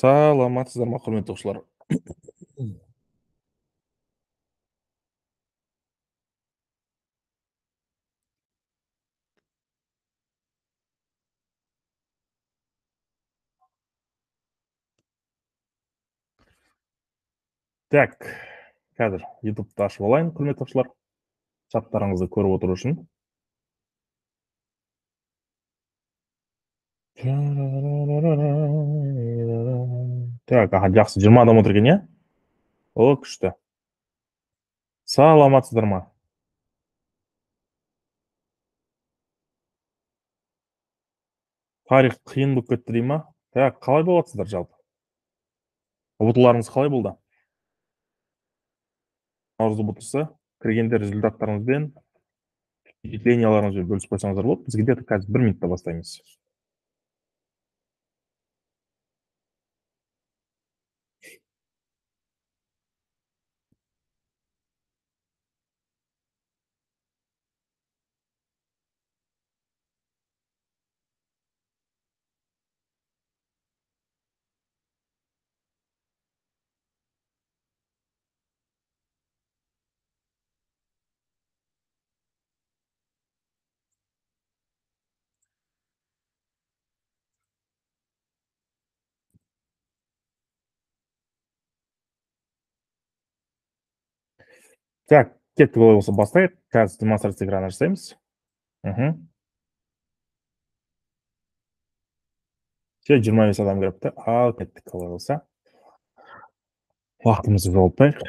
саламатсыздар ма құрметті оқушылар так қазір ютубты ашып алайын құрметті оқушылар чаттарыңызды көріп отыру үшін так аха жақсы жиырма адам отыр екен иә о күшті саламатсыздар ма тарих қиын болып кетті дей ма так қалай боласыздар жалпы ұбт қалай болды наурыз ұбтсы кіргенде э? результаттарыңызбен впечатленияларыңызбен бөлісіп қойсаңыздар болады где де қазір бір минутта бастаймыз Так, кетті қалай болса бастайық қазір демонстрация экранын жасаймыз мхм все жиырма бес адам кіріпті ал кеттік олай болса уақытымызды жоғалтпайық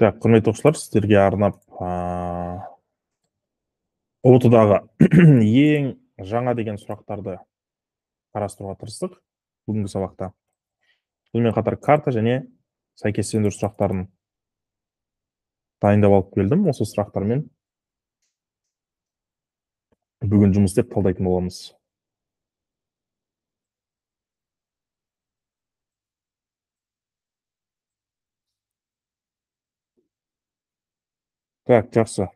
так құрметті оқушылар сіздерге арнап ұбт дағы ең жаңа деген сұрақтарды қарастыруға тырыстық бүгінгі сабақта сонымен қатар карта және сәйкестендіру сұрақтарын дайындап алып келдім осы сұрақтармен бүгін жұмыс істеп талдайтын боламыз Facteur, ça.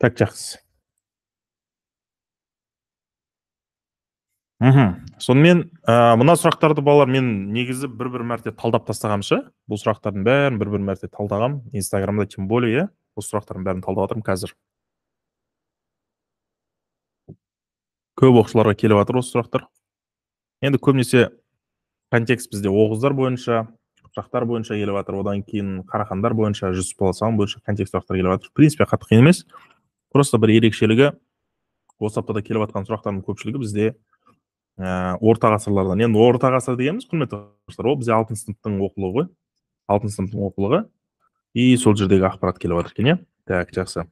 تك شخص мхм сонымен ә, мына сұрақтарды балалар мен негізі бір бір мәрте талдап тастағанымша бұл сұрақтардың бәрін бір бір мәрте талдағам инстаграмда тем более иә осы сұрақтардың бәрін талдап жатырмын қазір көп оқушыларға келіп жатыр осы сұрақтар енді көбінесе контекст бізде оғыздар бойынша қыпшақтар бойынша келіп жатыр одан кейін қарахандар бойынша жүсіп баласаған бойынша контекст сұрақтар келіп жатыр в принципе қатты қиын емес просто бір ерекшелігі осы аптада келіп жатқан сұрақтардың көпшілігі бізде ә, орта ғасырлардан енді орта ғасыр дегеніміз құрметті достар ол бізде алтыншы сыныптың оқулығы ғой алтыншы сыныптың оқулығы и сол жердегі ақпарат келіп жатыр екен иә так жақсы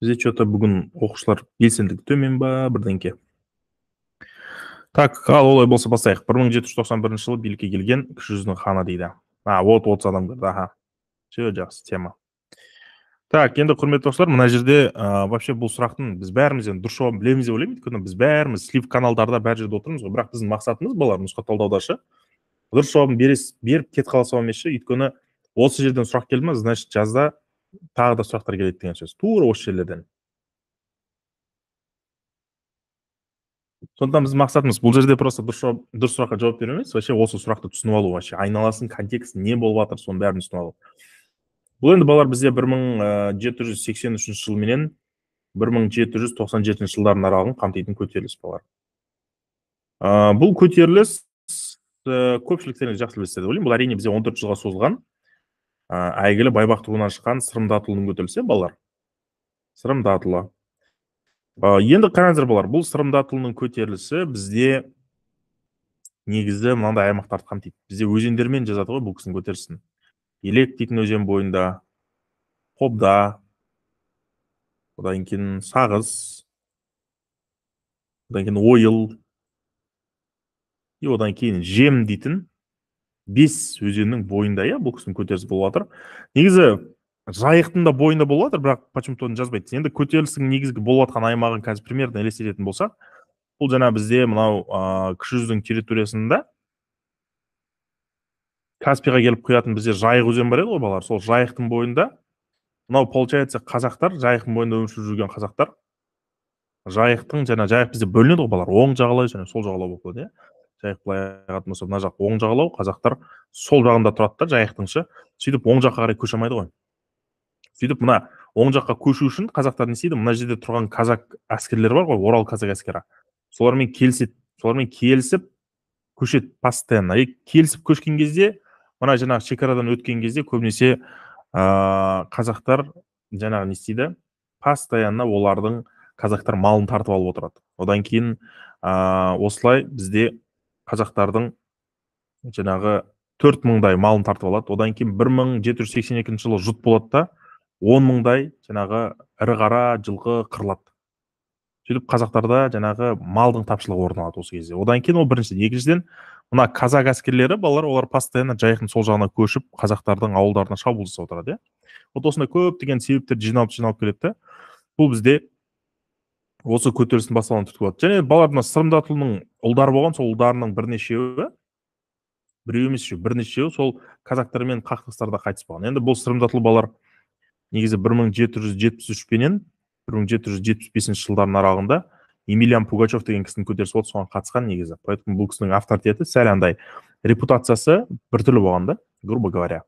бізде че то бүгін оқушылар белсенділігі төмен ба бірдеңке так ал олай болса бастайық бір мың жеті жүз тоқсан бірінші жылы билікке келген кіші жүздің ханы дейді а вот отыз адамдар аха все жақсы тема так енді құрметті достар мына жерде ә, вообще бұл сұрақтың біз бәріміз енді дұрыс жауабын білеміз деп ойлаймын өйткені біз бәріміз слив каналдарда бәр жерде отырмыз ғой бірақ біздің мақсатымыз балалар нұсқа талдауда ше дұрыс жауабын бересіз беріп кетіп қала салу емес ше өйткені осы жерден сұрақ келді ма значит жазда тағы да сұрақтар келеді деген сөз тура осы жерлерден сондықтан біздің мақсатымыз бұл жерде просто дұрыс дұрыс сұраққа жауап беру емес вообще осы сұрақты түсініп алу вообще айналасын контексті не болып жатыр соның бәрін түсініп алу бұл енді балалар бізде бір мың жеті жүз сексен үшінші жыл менен бір мың жеті жүз тоқсан жетінші жылдардың аралығын қамтитын көтеріліс балалар ә, бұл көтеріліс ә, көпшіліктеріңіз жақсы білесіздер деп ойлаймын бұл әрине бізде он төрт жылға созылған ә, әйгілі байбақ руынан шыққан сырымдатұлының көтерілісі балалар сырымдатұлы ә, енді қараңыздар балалар бұл сырымдатұлының көтерілісі бізде негізі мынандай аймақтарды қамтиды бізде өзендермен жазады ғой бұл кісінің көтерілісін елек дейтін өзен бойында қобда одан кейін сағыз одан кейін ойыл и одан кейін жем дейтін бес өзеннің бойында иә бұл кісінің көтерілісі болып жатыр негізі жайықтың да бойында болып жатыр бірақ почему то жазбайды енді көтерілістің негізгі болып жатқан аймағын қазір примерно елестететін болсақ бұл жаңа бізде мынау ыыы кіші жүздің территориясында каспийға келіп құятын бізде жайық өзен бар еді ғой балалар сол жайықтың бойында мынау получается қазақтар жайықтың бойында өмір сүріп жүрген қазақтар жайықтың жаңа жайық бізде бөлінеді ғой балалар оң жағалау және сол жағалау болып қалады иә жайық былай қарайтын болса мына жақ оң жағалау қазақтар сол жағында тұрады да жайықтың ше сөйтіп оң жаққа қарай көше алмайды ғой сөйтіп мына оң жаққа көшу үшін қазақтар не істейді мына жерде тұрған қазақ әскерлері бар ғой орал қазақ әскері солармен келіседі солармен келісіп көшеді постоянно и келісіп көшкен кезде мына жаңағы шекарадан өткен кезде көбінесе қазақтар жаңағы не істейді постоянно олардың қазақтар малын тартып алып отырады одан кейін осылай бізде қазақтардың жаңағы төрт мыңдай малын тартып алады одан кейін бір мың жеті жүз сексен екінші жылы жұт болады да он мыңдай жаңағы ірі қара жылқы қырылады сөйтіп қазақтарда жаңағы малдың тапшылығы орын алады осы кезде одан кейін ол біріншіден екіншіден мына қазақ әскерлері балалар олар постоянно жайықтың сол жағына көшіп қазақтардың ауылдарына шабуыл жасап отырады иә вот осындай көптеген себептер жиналып жиналып келеді да бұл бізде осы көтерілістің басталуына түрткі болады және мына сырымдатұлының ұлдары болған сол ұлдарының бірнешеуі біреу емес еще бірнешеуі сол казактармен қақтығыстарда қайтыс болған енді бұл сырымдатұлы балалар негізі бір мың жеті жүз жетпіс үшпенен бір мың жеті жүз жетпіс бесінші жылдардың аралығында емельян пугачев деген кісіні көтерісіп отыр соған қатысқан негізі поэтому бұл кісінің авторитеті сәл андай репутациясы біртүрлі болған да грубо говоря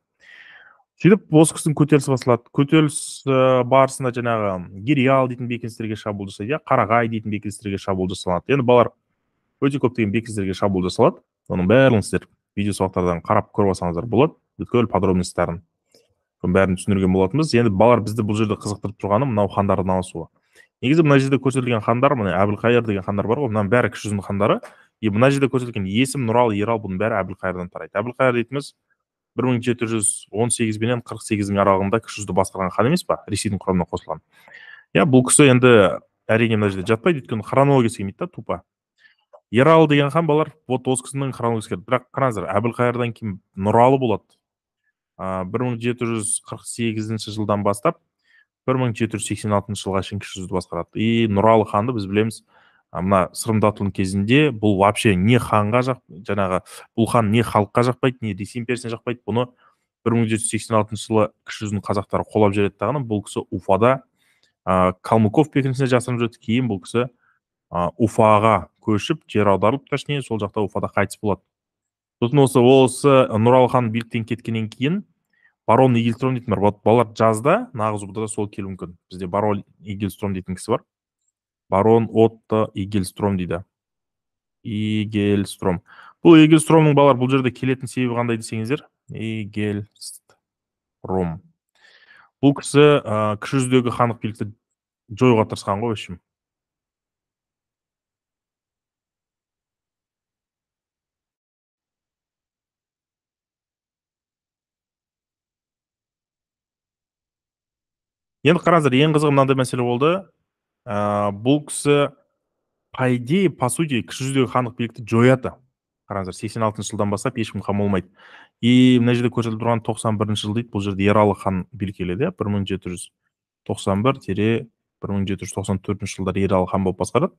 сөйтіп осы кісінің көтерілісі басталады көтеріліс э, барысында жаңағы гериал дейтін бекіністерге шабуыл жасайды иә қарағай дейтін бекіністерге шабуыл жасалады енді балалар өте көптеген бекіністерге шабуыл жасалады оның барлығын сіздер видео сабақтардан қарап көріп алсаңыздар болады бүткіл подробностьтарын бәрін түсіндірген болатынбыз енді балалар бізді бұл жерде қызықтырып тұрғаны мынау хандардың ауысуы негізі мына жерде көрсетілген хандар міне әбілқайыр деген хандар бар ғой мынаның бәрі кіші жүздің хандары и мына жерде көрсетілген есім нұралы ерал бұның бәрі әбілқайырдан тарайды әбілқайыр дейтініміз бір мың жеті жүз он сегіз бенен қырық сегіздің аралығында кіші жүзді басқарған хан емес па ресейдің құрамына қосылған иә бұл кісі енді әрине мына жерде жатпайды өйткені хронологиясы келмейді да тупо ералы деген хан балар вот осы кісінің хронологиясы бірақ қараңыздар әбілқайырдан кейін нұралы болады бір мың жеті жүз қырық сегізінші жылдан бастап бір мың жеті жүз сексен алтыншы жылға шейін кіші жүзді басқарады и нұралы ханды біз білеміз мына сырымдатұлының кезінде бұл вообще не ханға жақ жаңағы бұл хан не халыққа жақпайды не ресей империясына жақпайды бұны бір мың жеті жүз сексен алтыншы жылы кіші жүздің қазақтары қолап жібереді дағыны бұл кісі уфада ә, калмыков бекінісіне жасырынып жүреді кейін бұл кісі уфаға көшіп жер аударылып точнее сол жақта уфада қайтыс болады сосын осы осы нұралы хан биліктен кеткеннен кейін барон игельстром дейтін бар Балар жазда нағыз да сол келуі мүмкін бізде барон игельстром дейтін кісі бар барон отто игельстром дейді игельстром бұл игельстромның балалар бұл жерде келетін себебі қандай десеңіздер игельстром бұл кісі ә, кіші жүздегі хандық билікті жоюға тырысқан ғой в общем енді қараңыздар ең қызығы мынандай мәселе болды ә, бұл кісі по идее по сути кіші жүздегі хандық билікті жояды қараңыздар сексен алтыншы жылдан бастап ешкім қамалмайды и мына жерде көрсетіліп тұрған тоқсан бірінші жыл дейді бұл жерде ералы хан билік келеді иә бір мың жеті жүз тоқсан бір тире бір мың жеті жүз тоқсан төртінші жылдары ералы хан болып басқарады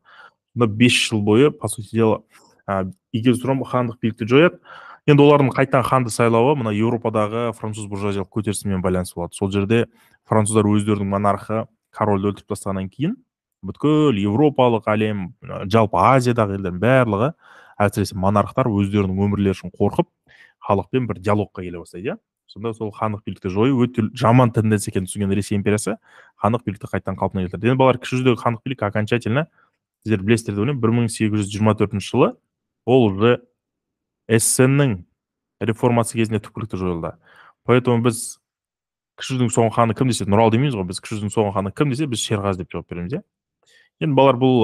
мына бес жыл бойы по сути дела ә, хандық билікті жояды енді олардың қайтадан ханды сайлауы мына еуропадағы француз буржуазиялық көтерілісімен байланысты болады сол жерде француздар өздерінің монархы корольді өлтіріп тастағаннан кейін бүткіл еуропалық әлем жалпы азиядағы елдердің барлығы әсіресе монархтар өздерінің өмірлері үшін қорқып халықпен бір диалогқа келе бастайды иә сонда сол хандық билікті жою өте жаман тенденция екенін түсінген ресей империясы хандық билікті қайтадан қалпына келтірді енді балар кіші жүздегі хандық билік окончательно сіздер білесіздер деп ойлаймын бір мың сегіз жүз жиырма төртінші жылы ол уже эссеннің реформасы кезінде түпкілікті жойылды поэтому біз кіші жүздің соңғы ханы кім десе нұрал демейміз ғой біз кіші жүздің соңғы ханы кім десе біз шерғазы деп жауап береміз иә енді балалар бұл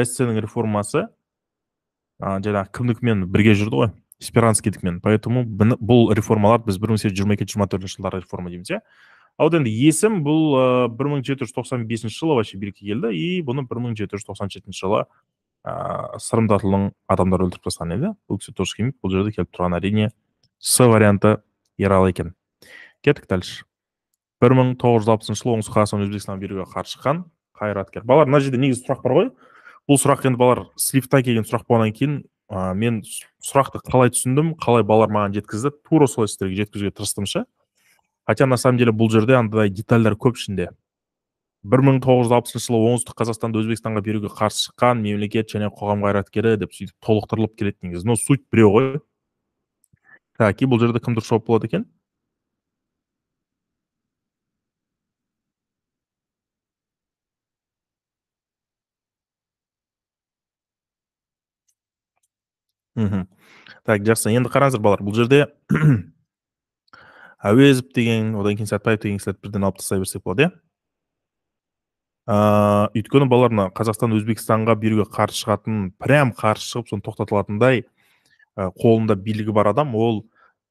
эссенің реформасы ә, жаңағы кімдікімен бірге жүрді ғой сперанскийдікімен поэтому бұл реформалар біз бір мың сегіз жүз жиырма екінші жиырма төртінші жылдары реформа дейміз иә ал енді есім бұл бір мың жеті жүз тоқсан бесінші жылы вообще билікке келді и бұны бір мың жеті жүз тоқсан жетінші жылы ыыы сырымтатұлының адамдар өлтіріп тастаған еді бұл кісі тоже келмейді бұл жерде келіп тұрған әрине с варианты ералы екен кеттік дальше бір мың тоғыз жүз алпысыншы жылы оңтүстік қазақстан өзбекстан билігіне қарсы шыққан қайраткер балалар мына жерде негізі сұрақ бар ғой бұл сұрақ енді балалар сливтан келген сұрақ болғаннан кейін ә, мен сұрақты қалай түсіндім қалай балалар маған жеткізді тура солай сіздерге жеткізуге тырыстым ше хотя на самом деле бұл жерде андай детальдар көп ішінде бір мың тоғыз жүз алпысыншы жылы оңтүстік қазақстанды өзбекстанға беруге қарсы шыққан мемлекет және қоғам қайраткері деп сөйтіп толықтырылып келеді негізі но суть біреу ғой так и бұл жерде дұрыс жауап болады екен так жақсы енді қараңыздар балалар бұл жерде әуезов деген одан кейін сәтбаев деген кісілерді бірден алып тастай берсек болады иә ыыы өйткені балалар мына қазақстан өзбекстанға беруге қарсы шығатын прям қарсы шығып соны тоқтатылатындай қолында билігі бар адам ол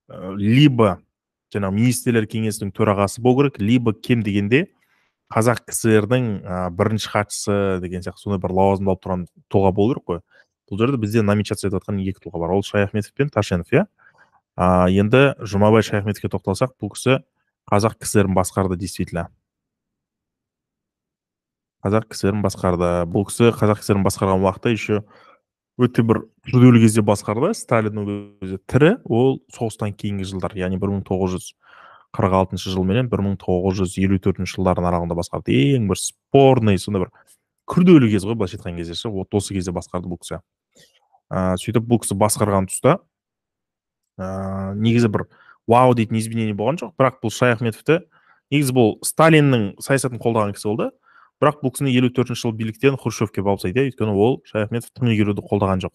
ә, либо жаңағы министрлер кеңесінің төрағасы болу керек либо кем дегенде қазақ кср ә, бірінші хатшысы деген сияқты сондай бір лауазымда алып тұрған тұлға болу керек қой бұл жерде бізде номинация етіп жатқан екі тұлға бар ол шаяхметов пен ташенов иә ә, енді жұмабай шаяхметовке тоқталсақ бұл кісі қазақ кср басқарды действительно қазақ кср басқарды бұл кісі қазақ кср басқарған уақытта еще өте бір күрделі кезде басқарды сталин ол кезде тірі ол соғыстан кейінгі жылдар яғни бір мың тоғыз жүз қырық алтыншы жыл менен бір мың тоғыз жүз елу төртінші жылдардың аралығында басқарды ең бір спорный сондай бір күрделі кез ғой былайша айтқан кезде ше вот осы кезде басқарды бұл кісі ә, сөйтіп бұл кісі басқарған тұста ә, негізі бір вау дейтін изменение болған жоқ бірақ бұл шаяхметовті негізі бұл сталиннің саясатын қолдаған кісі болды бірақ бұл кісіні елу төртінші жылы биліктен хрущевке тастайды иә өйткені ол шаяхметов тыңегеруді қолдаған жоқ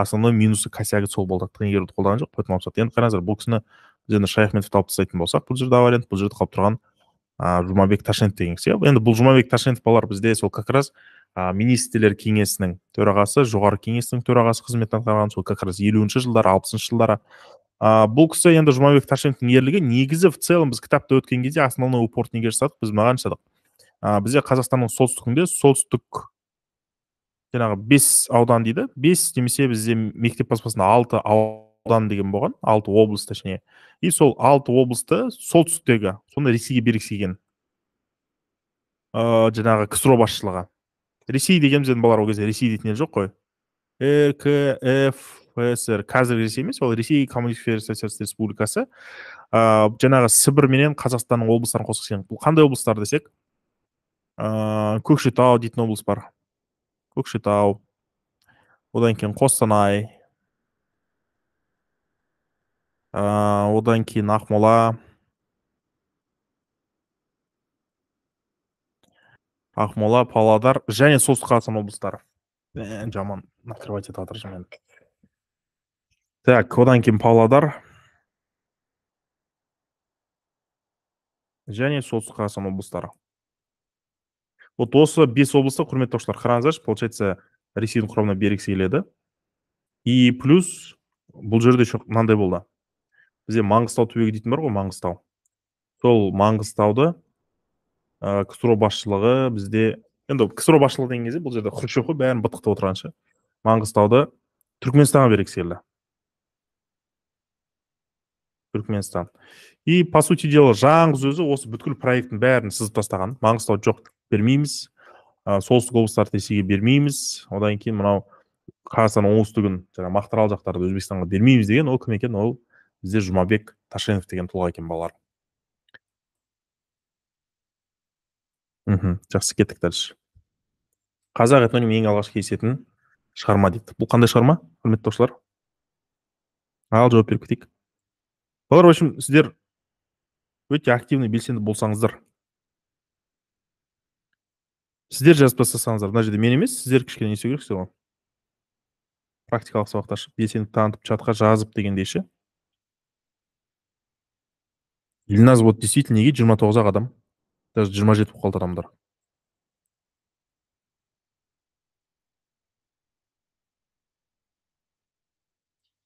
основной минусы косягі сол болды тыңегеруді қолдаған жоқ поэтому алып тастады енді қараңыздар бұл кісіні біз енді шаяхметовті алып тастайтын болсақ бұл жерде вариант бұл жерде қалып тұрған ыыы жұмабек ташенов деген кісі енді бұл жұмабек ташенов балалар бізде сол как раз ә, министрлер кеңесінің төрағасы жоғары кеңестің төрағасы қызметін атқарған сол как раз елуінші жылдары алпысыншы жылдары ә, бұл кісі енді жұмабек ташентовтың ерлігі негізі в целом біз кітапты өткен кезде основной упорт неге жасадық біз мынаған жасадық ә, бізде қазақстанның солтүстігінде солтүстік жаңағы бес аудан дейді бес немесе бізде мектеп баспасында алты аудан деген болған алты облыс точнее и сол алты облысты солтүстіктегі сонда ресейге бергісі келген ә, жаңағы ксро басшылығы ресей дегеніміз енді балалар ол кезде ресей дейтін ел жоқ қой ркфср э, қазіргі ресей емес ол ресей коммунистік федерациясы республикасы ыыы жаңағы сібір менен қазақстанның облыстарын қосқысы келген бұл қандай облыстар десек ыыы э, көкшетау дейтін облыс бар көкшетау одан кейін қостанай «Э, одан кейін ақмола ақмола павлодар және солтүстік қазақстан облыстары э, жаман накрывать етіп жатыр так одан кейін павлодар және солтүстік қазақстан облыстары вот осы бес облысты құрметті оқушылар қараңыздаршы получается ресейдің құрамына бергісі келеді и плюс бұл жерде еще мынандай болды бізде маңғыстау түбегі дейтін бар ғой маңғыстау сол маңғыстауды ә, ксро басшылығы бізде енді ксро басшылығы деген кезде бұл жерде хрущев қой бәрін бытықтап отырған маңғыстауды түрікменстанға бергісі келді түрікменстан и по сути дела жаңғыз өзі осы бүткіл проекттің бәрін сызып тастаған маңғыстау жоқ бермейміз ә, солтүстік облыстарды ресейге бермейміз одан кейін мынау қазақстанның оңтүстігін жаңағы мақтарал жақтарды өзбекстанға бермейміз деген ол кім екен ол бізде жұмабек ташенов деген тұлға екен балалар мхм жақсы кеттік дальше қазақ этноним ең алғаш кездесетін шығарма дейді бұл қандай шығарма құрметті оқушылар ал жауап беріп кетейік балалар в общем сіздер өте активный белсенді болсаңыздар сіздер жазып тастасаңыздар мына жерде мен емес сіздер кішкене не істеу керексіздер ғой практикалық сабақты ашып белсенділік танытып чатқа жазып дегендей ше ильназ вот действительно неге жиырма тоғыз ақ адам даже жиырма жеті болып қалды адамдар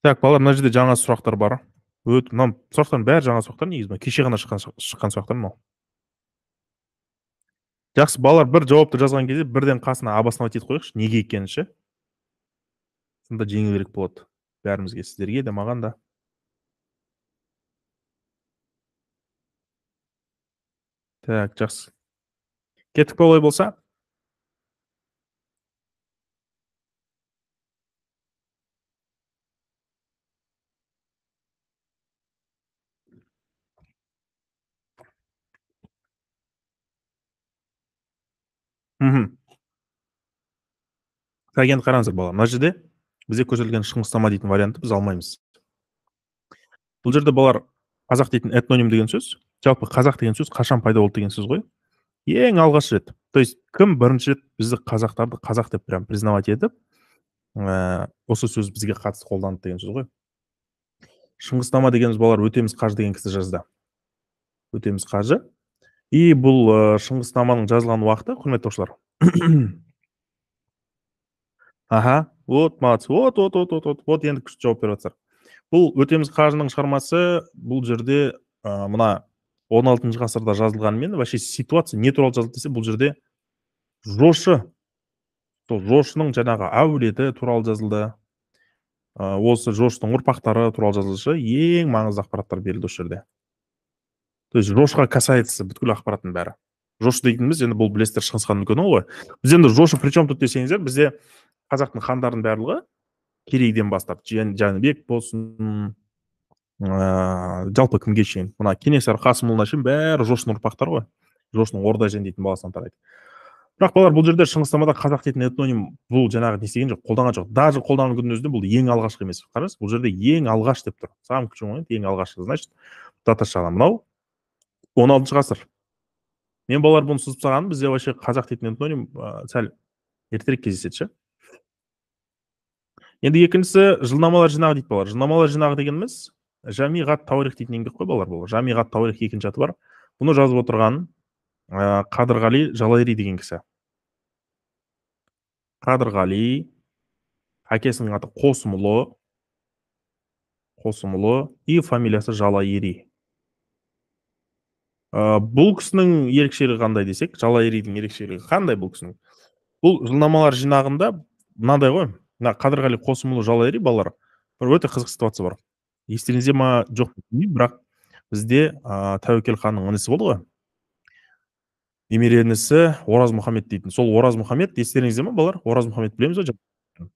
так балалар мына жерде жаңа сұрақтар бар өт мынау сұрақтардың бәрі жаңа сұрақтар негізі кеше ғана шыққан, шыққан сұрақтар мынау жақсы балалар бір жауапты жазған кезде бірден қасына обосновать етіп қояйықшы неге екенін ше сонда жеңілірек болады бәрімізге сіздерге де маған да так жақсы кеттік па олай болса мхм енді қараңыздар бала мына жерде бізде көрсетілген шыңғыстама дейтін вариантты біз алмаймыз бұл жерде балалар қазақ дейтін этноним деген сөз жалпы қазақ деген сөз қашан пайда болды деген сөз ғой ең алғаш рет то есть кім бірінші рет бізді қазақтарды қазақ деп прям признавать етіп э, осы сөз бізге қатысты қолданды деген сөз ғой шыңғыстама дегеніміз балалар өтеміз қажы деген кісі жазды өтеміз қажы и бұл э, шыңғыснаманың жазылған уақыты құрметті оқушылар аха вот молодцы вот вот вот вот вот вот енді күшті жауап беріп жатсыздар бұл өтеміз қажының шығармасы бұл жерде ә, мына 16 алтыншы ғасырда жазылғанымен вообще ситуация не туралы жазылды десе бұл жерде жошы сол жошының жаңағы әулеті туралы жазылды э, осы жошының ұрпақтары туралы жазылды ең маңызды ақпараттар берілді осы жерде то есть жошқа касается бүткіл ақпараттың бәрі жошы дейтініміз енді бұл білесіздер шыңғысханның үлкен ғой біз енді жошы при чем тут десеңіздер бізде қазақтың хандарының барлығы керейден бастап жәнібек болсын ыыы жалпы кімге шейін мына кенесары қасымұлына шейін бәрі жошының ұрпақтары ғой жошының орда жен дейтін баласынан тарайды бірақ балалар бұл жерде шыңғыстамада қазақ дейтін этноним бұл жаңағы не істеген жоқ қолданған жоқ даже қолданған күннің өзінде бұл ең алғашқы емес қараңыз бұл жерде ең алғаш деп тұр самый ключевой ең алғашқы значит дата мынау он алтыншы ғасыр мен балалар бұны сызып тастағаным бізде вообще қазақ дейтін антоним ә, сәл ертерек кездеседі ше енді екіншісі жылнамалар жинағы дейді балалар жылнамалар жинағы дегеніміз жамиғат таурих дейтін еңбек қой балалар бұл жамиғат таурих екінші аты бар бұны жазып отырған ә, қадырғали жалайри деген кісі қадырғали әкесінің аты қосымұлы қосымұлы и фамилиясы жалайри ә, бұл кісінің ерекшелігі қандай десек жалайыридің ерекшелігі қандай бұл кісінің бұл жылнамалар жинағында мынандай ғой мына қадырғали қосымұлы жалайыри балалар бір өте қызық ситуация бар естеріңізде ма жоқ бірақ бізде ә, тәуекел ханның інісі болды ғой немере інісі ораз мұхаммед дейтін сол ораз мұхаммед естеріңізде ма балалар ораз мұхаммед білеміз ғой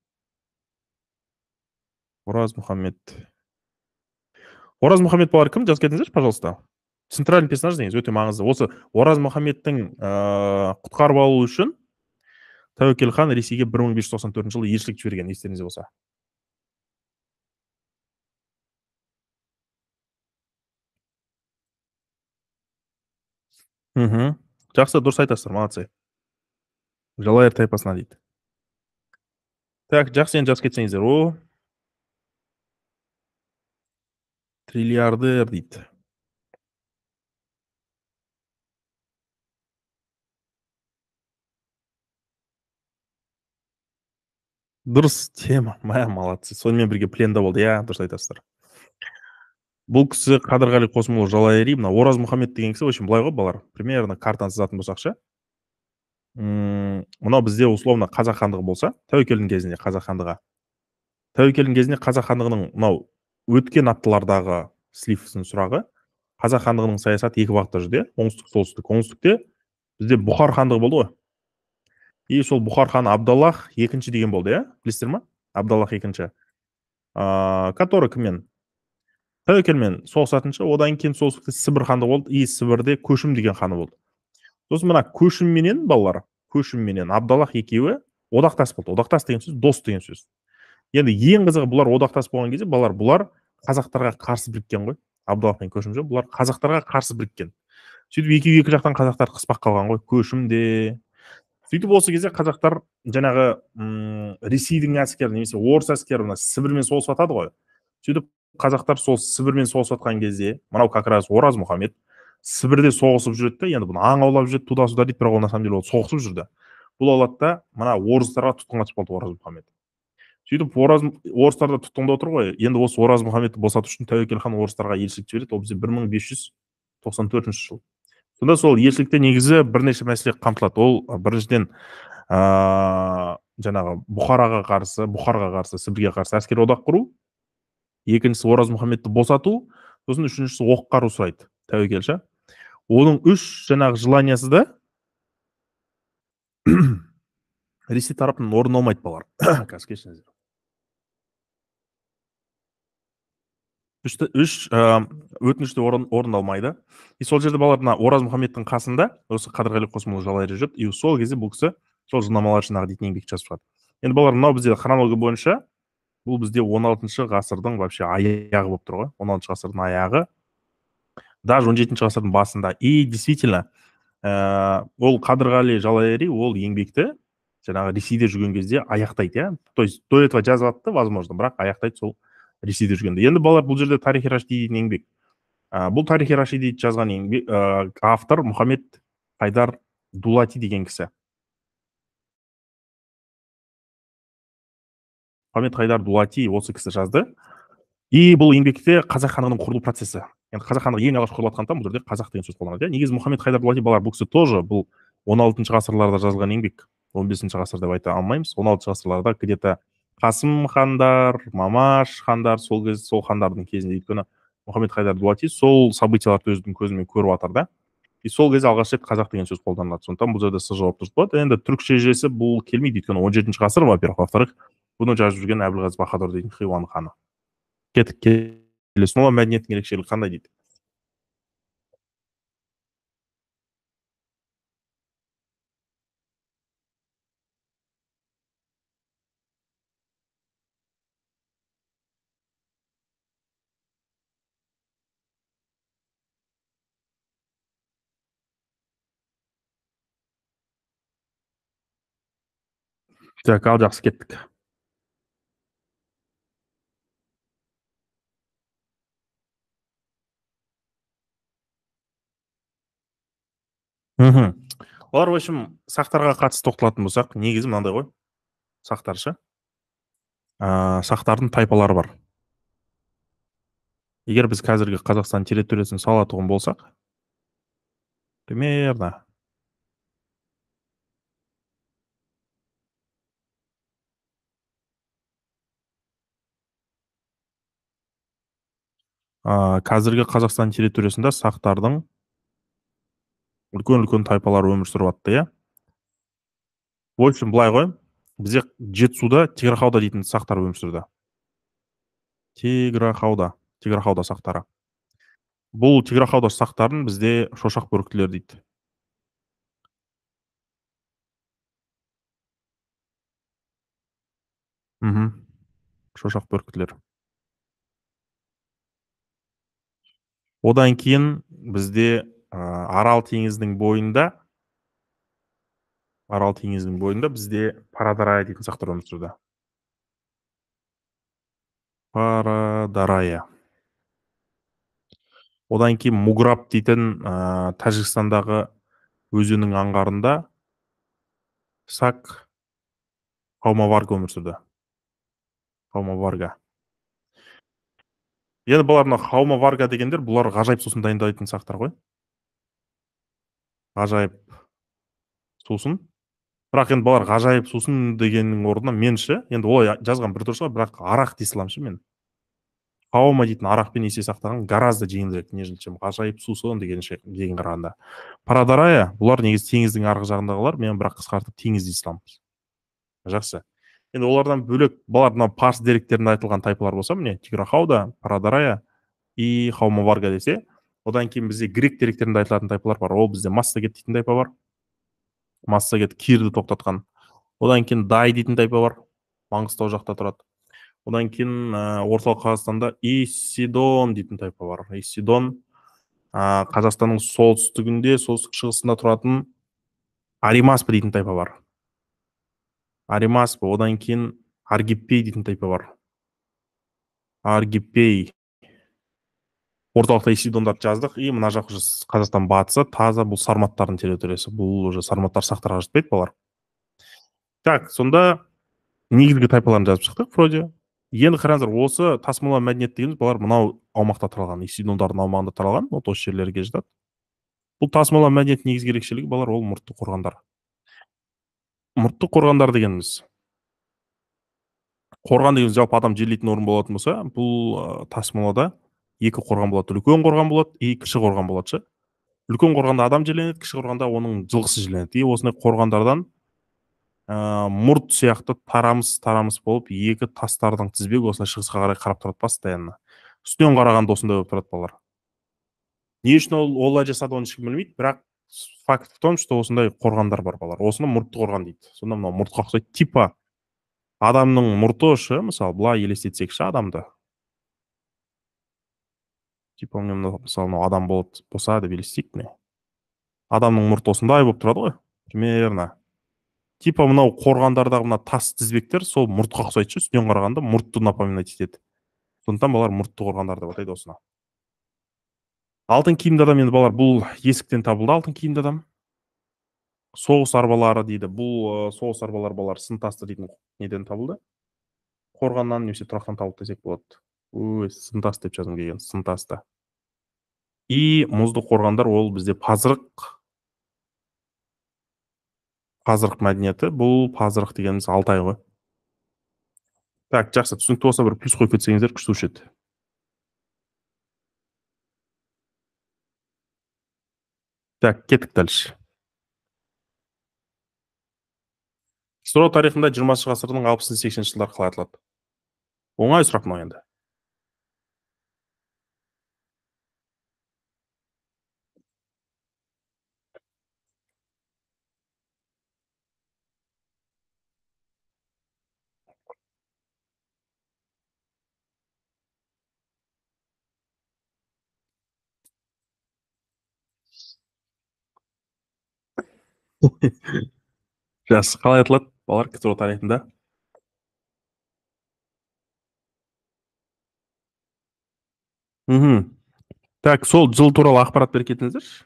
ораз мұхаммед ораз мұхаммед балалар кім жазып кетіңіздерші пожалуйста центральный персонаж негізі өте маңызды осы ораз мұхаммедтің ә, э, құтқарып алу үшін тәуекел хан ресейге бір мың бес жүз тоқсан төртінші жылы елшілік жіберген естеріңізде болса мхм жақсы дұрыс айтасыздар молодцы жалайыр тайпасына дейді так жақсы енді жазып кетсеңіздер о триллиардер дейді дұрыс тема мә молодцы сонымен бірге пленда болды иә дұрыс айтасыздар бұл кісі қадырғали қосымұлы жалайри мына ораз мұхаммед деген кісі в общем былай ғой балалар примерно картаны сызатын болсақ ше мынау бізде условно қазақ хандығы болса тәуекелдің кезінде қазақ хандығы тәуекелдің кезінде қазақ хандығының мынау өткен апталардағы сливтің сұрағы қазақ хандығының саясаты екі бағытта жүрді оңтүстік солтүстік оңтүстікте бізде бұхар хандығы болды ғой и сол бұхар хан абдаллах екінші деген болды иә білесіздер ма абдаллах екінші ыыы который кіммен тәуекелмен соғысатыншы одан кейін сол сібір ханы болды и сібірде көшім деген ханы болды сосын мына көшімменен балалар көшімменен абдаллах екеуі одақтас болды одақтас деген сөз дос деген сөз енді ең қызығы бұлар одақтас болған кезде балалар бұлар қазақтарға қарсы біріккен ғой абдаллах пен көшім бұлар қазақтарға қарсы біріккен сөйтіп екеуі екі жақтан қазақтар қыспақ қалған ғой көшімде сөйтіп осы кезде қазақтар жаңағы м ресейдің әскері немесе орыс әскері мына сібірмен соғысып жатады ғой сөйтіп қазақтар сол сібірмен соғысып жатқан кезде мынау как раз ораз мұхаммед сібірде соғысып жүреді да енді бұны аң аулап жүреді туда сюда дейді бірақ ол на самом деле ол соғысып жүрді бұл алады да мына орыстарға тұтқынға түсіп қалды ораз мұхаммед сөйтіп ораз орыстар да тұтқында отыр ғой енді осы ораз мұхаммедті босату үшін тәуекел хан орыстарға елшілік жібереді ол бізде бір мың бес жүз тоқсан төртінші жыл сонда сол елшілікте негізі бірнеше мәселе қамтылады ол біріншіден ә, жаңағы бұхараға қарсы бұхарға қарсы сібірге қарсы әскери одақ құру екіншісі ораз мұхаммедті босату сосын үшіншісі оқ қару сұрайды тәуекел оның үш жаңағы желаниясы да ресей тарапынан орындалмайды балалар қазір кешіріңіздер үш өтінішті орын, орындалмайды и сол жерде балалар мына ораз мұхаммедтің қасында осы қадырғали қосымұлы жалай жүрді и сол кезде бұл кісі сол жылнамалар жинағы дейтін еңбек жазып шығады енді балалар мынау бізде хронология бойынша бұл бізде 16 алтыншы ғасырдың вообще аяғы болып тұр ғой он алтыншы ғасырдың аяғы даже он жетінші ғасырдың басында и действительно ә, ол қадырғали жалайыри ол еңбекті жаңағы ресейде жүрген кезде аяқтайды иә то есть до этого жазып жатты возможно бірақ аяқтайды сол ресейде жүргенде енді балалар бұл жерде тарихи рашидидің еңбек ә, бұл тарихи рашиди жазған еңбек ә, автор мұхаммед хайдар дулати деген кісі мұхаммед хайдар дулати осы кісі жазды и бұл еңбекте қазақ хандығының құрылу процесі енді қазақ хандығы ең алғаш құрылып бұл жерде қазақ деген сөз қолданады иә негізі мұхаммед хайдар дулати балалар бұл кісі тоже бұл он алтыншы ғасырларда жазылған еңбек он бесінші ғасыр деп айта алмаймыз он алтыншы ғасырларда где то қасым хандар мамаш хандар сол кез сол хандардың кезінде өйткені мұхаммед хайдар дулати сол событияларды өзінің көзімен көріп жатыр да и сол кезде алғаш рет қазақ деген сөз қолданылады сондықтан бұл жерде с жауап дұрыс болады енді түрік шежіресі бұл келмейді өйткені он жетінші ғасыр во первых во вторых бұны жазып жүрген әбілғазы бахадұр дейтін хиуаның ханы кеттік келесі мәдениеттің ерекшелігі қандай дейді Так, жақсы кеттік мхм олар в общем сақтарға қатысты тоқталатын болсақ негізі мынандай ғой сақтар ше сақтардың тайпалары бар егер біз қазіргі қазақстан территориясын салатұғын болсақ примерно ә, қазіргі қазақстан территориясында сақтардың үлкен үлкен тайпалары өмір сүріп жатты иә в общем былай ғой бізде жетісуда тиграхауда дейтін сақтар өмір сүрді тиграхауда тиграхауда сақтары бұл тиграхауда сақтарын бізде шошақ бөріктілер дейді мхм шошақ бөріктілер одан кейін бізде арал теңізінің бойында арал теңізінің бойында бізде парадарая дейтін сақтар өмір сүрді парадарая одан кейін муграб дейтін ә, тәжікстандағы өзеннің аңғарында сак қаумаварга өмір сүрді қаумаварга енді бұлар мына хаума варга дегендер бұлар ғажайып сусын дайындайтын сақтар ғой ғажайып сусын бірақ енді бұлар ғажайып сусын дегеннің орнына ше енді олай жазған бір дұрыс шығар бірақ арақ дей саламын мен хаума дейтін арақпен есе сақтаған гораздо жеңілірек нежели чем ғажайып сусын деген деген қарағанда парадарая бұлар негізі теңіздің арғы жағындағылар мен бірақ қысқартып теңіз дей саламыз жақсы енді олардан бөлек бұлар мына парс деректерінде айтылған тайпалар болса міне тиграхауда парадарая и хаумаварга десе одан кейін бізде грек деректерінде айтылатын тайпалар бар ол бізде массагет дейтін тайпа бар массагет кирді тоқтатқан одан кейін дай дейтін тайпа бар маңғыстау жақта тұрады одан кейін ә, орталық қазақстанда исидон дейтін тайпа бар исидон ә, қазақстанның солтүстігінде солтүстік шығысында тұратын аримаспа дейтін тайпа бар аримаспа одан кейін аргиппей дейтін тайпа бар аргиппей орталықта исидондарды жаздық и мына жақ уже қазақстан батысы таза бұл сарматтардың территориясы бұл уже сарматтар сақтарға жатпайды бұлар так сонда негізгі тайпаларын жазып шықтық вроде енді қараңыздар осы тасмола мәдениет дегеніміз бұлар мынау аумақта таралған исидондардың аумағында таралған вот осы жерлерге жатады бұл тасмола мәдениетінің негізгі ерекшелігі бұлар ол мұртты қорғандар мұртты қорғандар дегеніміз қорған деген жалпы адам жерлейтін орын болатын болса бұл ә, тасмолада екі қорған болады үлкен қорған болады и кіші қорған болады ше үлкен қорғанда адам жерленеді кіші қорғанда оның жылқысы жерленеді и осындай қорғандардан ә, мұрт сияқты тарамыс тарамыс болып екі тастардың тізбегі осылай шығысқа қарай қарап тұрады постоянно үстінен қарағанда осындай болып тұрады балалар не үшін ол олай жасады оны ешкім білмейді бірақ факт в том что осындай қорғандар бар балалар осыны мұртты қорған дейді сонда мынау мұртқа ұқсайды типа адамның мұрты ше мысалы былай елестетсек адамды типа мысалы мынау адам болады болса деп елестейік міне адамның мұрты осындай болып тұрады ғой примерно типа мынау қорғандардағы мына тас тізбектер сол мұртқа ұқсайды ше үстінен қарағанда мұртты напоминать етеді сондықтан балалар мұртты қорғандар деп атайды осыны алтын киімді адам енді балалар бұл есіктен табылды алтын киімді адам соғыс арбалары дейді бұл соғыс арбалары балалар сынтасты дейтін неден табылды қорғаннан немесе тұрақтан табылды десек болады ой сынтас деп жазғым келген сынтаста и мұзды қорғандар ол бізде пазырық пазырық мәдениеті бұл пазырық дегеніміз алтай ғой так жақсы түсінікті болса бір плюс қойып кетсеңіздер күшті еді так кеттік дальше ксро тарихында жиырмасыншы ғасырдың алпысыншы сексенінші жылдары қалай аталады оңай сұрақ мынау енді жақсы қалай аталады балалар ктро тарихында мхм так сол жыл туралы ақпарат беріп кетіңіздерші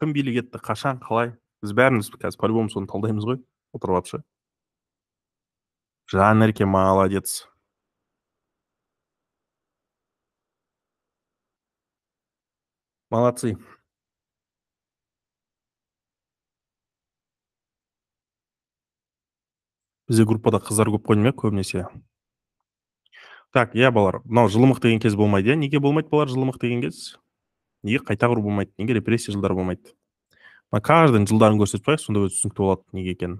кім билік етті қашан қалай біз бәріміз қазір по любому соны талдаймыз ғой отырып ше жанерке молодец молодцы бізде группада қыздар көп қой деймін иә, көбінесе так иә балалар мынау жылымық деген кез болмайды иә неге болмайды балалар жылымық деген кез неге қайта құру болмайды неге репрессия жылдары болмайды мына каждыйдың жылдарын көрсетіп қояйық сонда өзі түсінікті болады неге екенін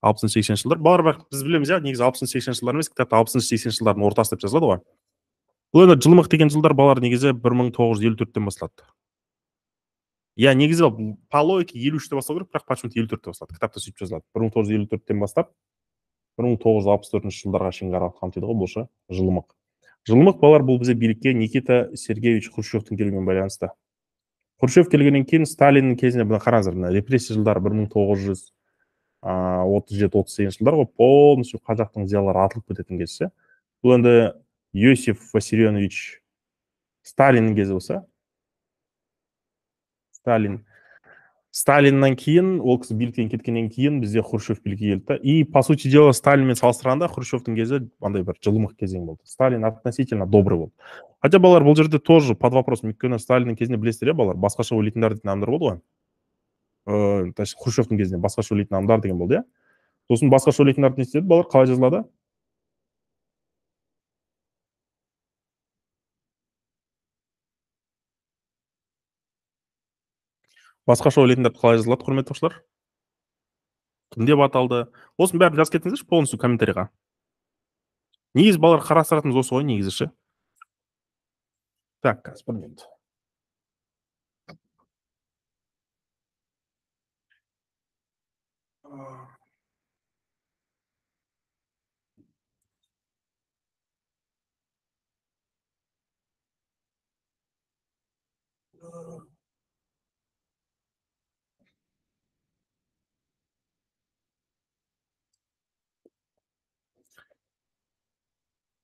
алпысыншы сексенінші жылдар балалар бірақ біз білеміз иә негізі алпысыншы сексенінші жылдар емес кітапта алпысыншы сексенінші жылдардың ортасы деп жазылады ғой бұл енді жылымық деген жылдар балалар негізі бір мың тоғыз жүз елу төрттен басталады иә негізі по логике елу үште басталу керек бірақ почему то елу төртте басталады кітапта сөйтіп жазылады бір мың тоғыз жүз елу төрттен бастап бір мың тоғыз жүз алпыс төртінші жылдарға шейін қамтиды ғой бұл ше жылымық жылымық балалар бұл бізде билікке никита сергеевич хрущевтің келуімен байланысты хрущев келгеннен кейін сталиннің кезінде мына қараңыздар мына репрессия жылдары бір мың тоғыз жүз отыз жеті отыз сегізінші жылдар ғой полностью қазақтың зиялылары атылып кететін кез бұл енді иосиф васильонович сталиннің кезі болса сталин сталиннан кейін ол кісі биліктен кеткеннен кейін бізде хрущев билікке келді и по сути дела сталинмен салыстырғанда хрущевтің кезі андай бір жылымық кезең болды сталин относительно добрый болды хотя балалар бұл жерде тоже под вопросом өйткені сталиннің кезінде білесіздер иә балалар басқаша ойлайтындар дейтін адамдар болды ғой ыыы э, хрущевтің кезінде басқаша ойлайтын адамдар деген болды иә сосын басқаша ойлайтындарды не істеді балалар қалай жазылады басқаша ойлайтындар қалай жазылады құрметті оқушылар кім деп аталды осының бәрін жазып кетіңіздерші полностью комментарийға негізі балалар қарастыратынымыз осы ғой негізі ше так қазір бір минут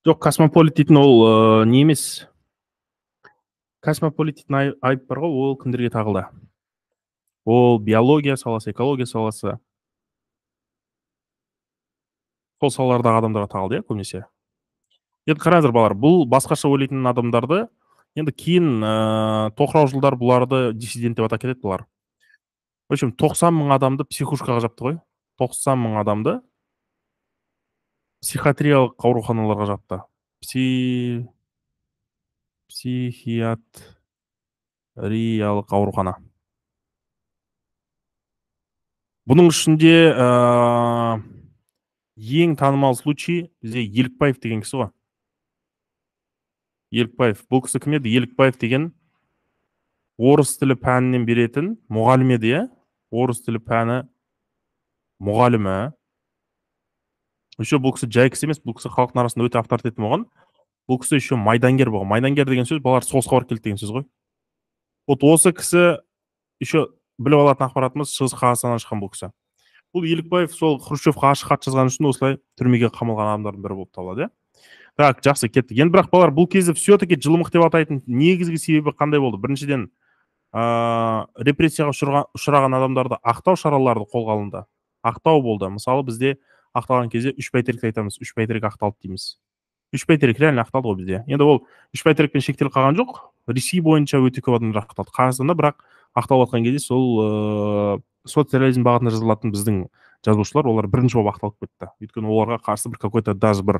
жоқ космополит дейтін ол ыыы э, не емес космополит айып бар ғой ол кімдерге тағылды ол биология саласы экология саласы сол салалардағы адамдарға тағылды иә көбінесе енді қараңыздар балалар бұл басқаша ойлайтын адамдарды енді кейін ыыы э, ә, тоқырау жылдар бұларды диссидент деп атап кетеді бұлар в общем тоқсан мың адамды психушкаға жапты ғой тоқсан мың адамды психиатриялық ауруханаларға жатты пси психиатриялық аурухана бұның ішінде ә, ең танымал случай бізде елікбаев деген кісі ғой елікбаев бұл кісі кім еді елікбаев деген орыс тілі пәнінен беретін мұғалім еді иә орыс тілі пәні мұғалімі еще бұл кісі жай кісі емес бұл кісі халықтың арасында өте авторитетті болған бұл кісі еще майдангер болған майдангер деген сөз балалар соғысқа барып келді деген сөз ғой вот осы кісі еще біліп алатын ақпаратымыз шығыс қазақстаннан шыққан бұл кісі бұл елікбаев сол хрущевқа ашық хат жазған үшін осылай түрмеге қамалған адамдардың бірі болып табылады иә так жақсы кеттік енді бірақ балалар бұл кезде все таки жылымық деп атайтын негізгі себебі қандай болды біріншіден ә, репрессияға ұшыраған адамдарды ақтау шаралары қолға алынды ақтау болды мысалы бізде ақталған кезде үш бәйтеректі айтамыз үш бәйтерек ақталды дейміз үш бәйтерек реально ақталды ғой бізде енді ол үш бәйтерекпен шектеліп қалған жоқ ресей бойынша өте көп адамдар ақталды қазақстанда бірақ ақталып жатқан кезде сол ыыы социализм бағытында жазылатын біздің жазушылар олар бірінші болып ақталып кетті өйткені оларға қарсы бір какой то даже бір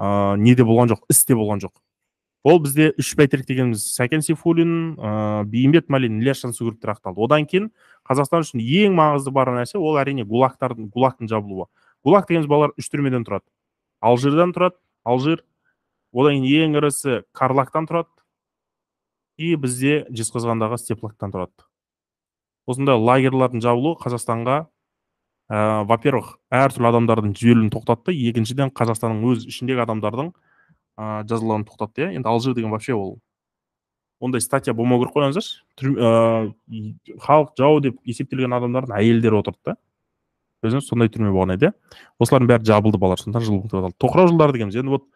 ыыы не де болған жоқ іс те болған жоқ ол бізде үш бәйтерек дегеніміз сәкен сейфуллин ыыы бейімбет майлин ілияс жансүгіровтер ақталды одан кейін қазақстан үшін ең маңызды бар нәрсе ол әрине гулагтардың гулагтың жабылуы гулаг дегеніміз балалар үш түрмеден тұрады алжирдан тұрады алжир одан кейін ең ірісі карлактан тұрады и бізде жезқазғандағы степлактан тұрады осындай лагерьлардың жабылуы қазақстанға ә, э, во первых әртүрлі адамдардың жіберілуін тоқтатты екіншіден қазақстанның өз ішіндегі адамдардың ә, э, жазалануын тоқтатты иә енді алжир деген вообще ол ондай статья болмау керек қой қараңыздаршы э, халық жау деп есептелген адамдардың әйелдері отырды да өзіңіз сондай түрме болған еді осылардың бәрі жабылды балалар сондықтан жыл пункті тоқырау жылдары дегеніміз енді вот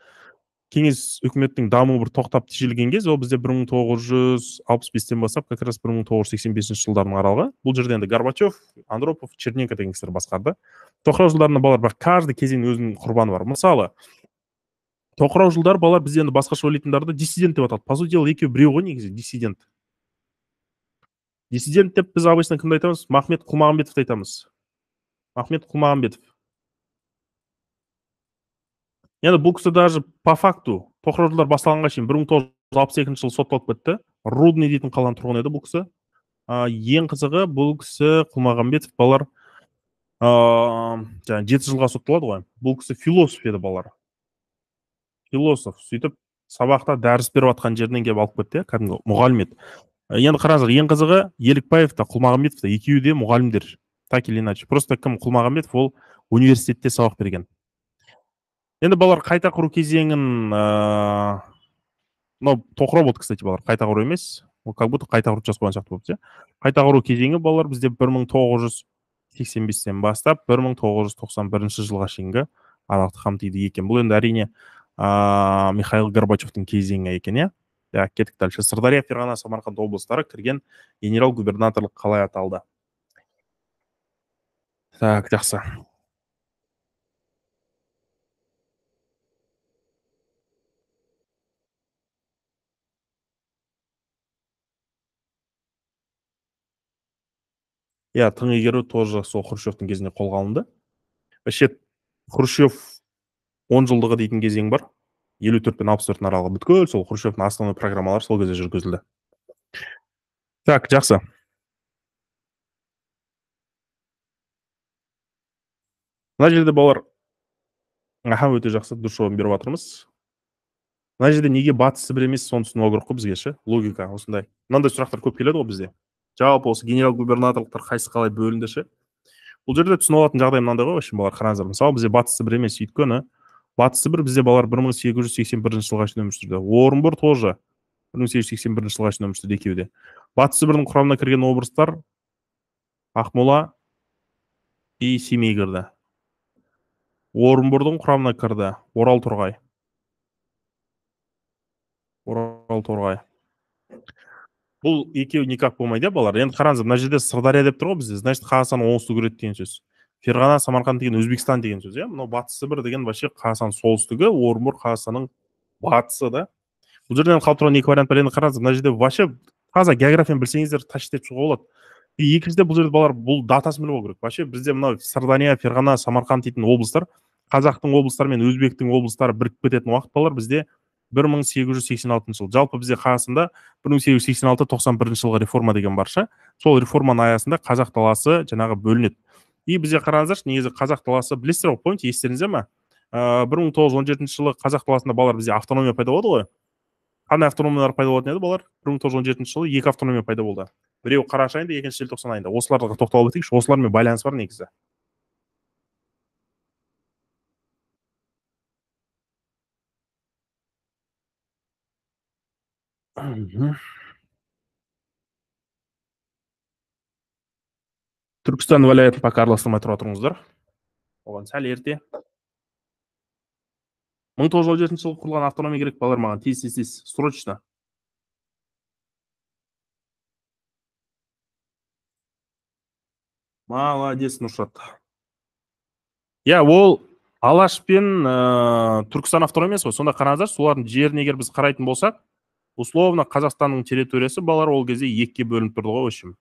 кеңес үкіметінің дамуы бір тоқтап тежелген кез ол бізде бір мың тоғыз жүз алпыс бестен бастап как раз бір мың тоғыз жүз сексен бесінші жылдардың аралығы бұл жерде енді горбачев андропов черненко деген кісілер басқарды тоқырау жылдарында балалар бірақ каждый кезеңнің өзінің құрбаны бар мысалы тоқырау жылдары балалар бізде енді басқаша ойлайтындарды диссидент деп атады по сути дела екеуі біреу ғой негізі диссидент диссидент деп біз обычно кімді айтамыз махмет құлмағамбетовті айтамыз махмед құлмағамбетов енді бұл кісі даже по факту тоқыраулар басталғанға шейін бір мың тоғыз жүз алпыс екінші жылы сотталып кетті рудный дейтін қаланың тұрғыны еді бұл кісі ә, ең қызығы бұл кісі құлмағамбетов балалар ыыы жаңағы жеті жылға сотталады ғой бұл кісі философ еді балалар философ сөйтіп сабақта дәріс беріп жатқан жерінен келіп алып кетті иә кәдімгі мұғалім еді енді қараңыздар ең қызығы елікбаев та құлмағамбетов та екеуі де мұғалімдер так или иначе просто кім құлмағамбетов ол университетте сабақ берген енді балалар қайта құру кезеңін ыыы мынау тоқырау болды кстати балалар қайта құру емес ол как будто қайта құруды жазып қойған сияқты болып иә қайта құру кезеңі балалар бізде бір мың тоғыз жүз сексен бестен бастап бір мың тоғыз жүз тоқсан бірінші жылға шейінгі аралықты қамтиды екен бұл енді әрине михаил горбачевтың кезеңі екен иә так кеттік дальше сырдария ферғана самарқанд облыстары кірген генерал губернаторлық қалай аталды так жақсы иә тың игеру тоже сол хрущевтің кезінде қолға алынды вообще хрущев он жылдығы дейтін кезең бар елу төрт пен алпыс аралығы бүткіл сол хрущевтің основной программалары сол кезде жүргізілді так жақсы мына жерде балалар аха өте жақсы дұрыс жауабын беріп жатырмыз мына жерде неге батыс сібір емес соны түсіну керек қой бізге ше логика осындай мынандай сұрақтар көп келеді ғой бізде жалпы осы генерал губернаторлықтар қайсы қалай бөлінді ше бұл жерде түсініп алатын жағдай мынандай ғой вообще балалар қараңыздар мысалы бізде батыс сібір емес өйткені батыс сібір бізде балалар бір мың сегіз жүз сексен бірінші жылға шейін өмір сүрді орынбор тоже бір мың сегіз жүз сексен бірінші жылға шейін өмір сүрді екеуі де батыс сібірдің құрамына кірген облыстар ақмола и семей кірді орынбордың құрамына кірді орал торғай орал торғай бұл екеуі никак болмайды иә балалар енді қараңыз мына жерде сырдария деп тұр ғой бізде значит қазақстан оңтүстігі кіреді деген сөз ферғана самарқанд деген өзбекстан деген сөз иә мынау батыс сібір деген вообще қазақстанның солтүстігі орынбор қазақстанның батысы да бұл жерден қалып тұрған екі вариант бар енді қараңыз мына жерде вообще таза географияны білсеңіздер тащить деп шығуға болады и екіншіде бұл жерде балалар бұл датасын біліп алу керек вообще бізде мынау сырдария ферғана самарқанд дейтін облыстар қазақтың облыстары мен өзбектің облыстары бірігіп кететін уақыт болар бізде 1886 жыл жалпы бізде қазақстанда 1886-91 жылғы реформа деген бар ша сол реформаның аясында қазақ даласы жаңағы бөлінеді и бізде қараңыздаршы негізі қазақ даласы білесіздер ғой помните естеріңізде ма э, бір мың тоғыз жүз он жетінші жылы қазақ даласында балалар бізде автономия пайда болды ғой қандай автономиялар пайда болатын еді балалар бір мың тоғыз жүз он жетінші жылы екі автономия пайда болды біреуі қараша айында екіншісі желтоқсан айында осыларға тоқталып өтейікші осылармен байланысы бар негізі түркістан уәлаятын пока араластырмай тұра тұрыңыздар оған сәл ерте мың тоғыз жүз он жетінші жылы құрылған автономия керек балалар маған тез тез тез срочно молодец нұршат иә ол алаш пен ә, түркістан автономиясы ғой сонда қараңыздаршы солардың жерін егер біз қарайтын болсақ условно қазақстанның территориясы балалар ол кезде екіге бөлініп тұрды ғой в общем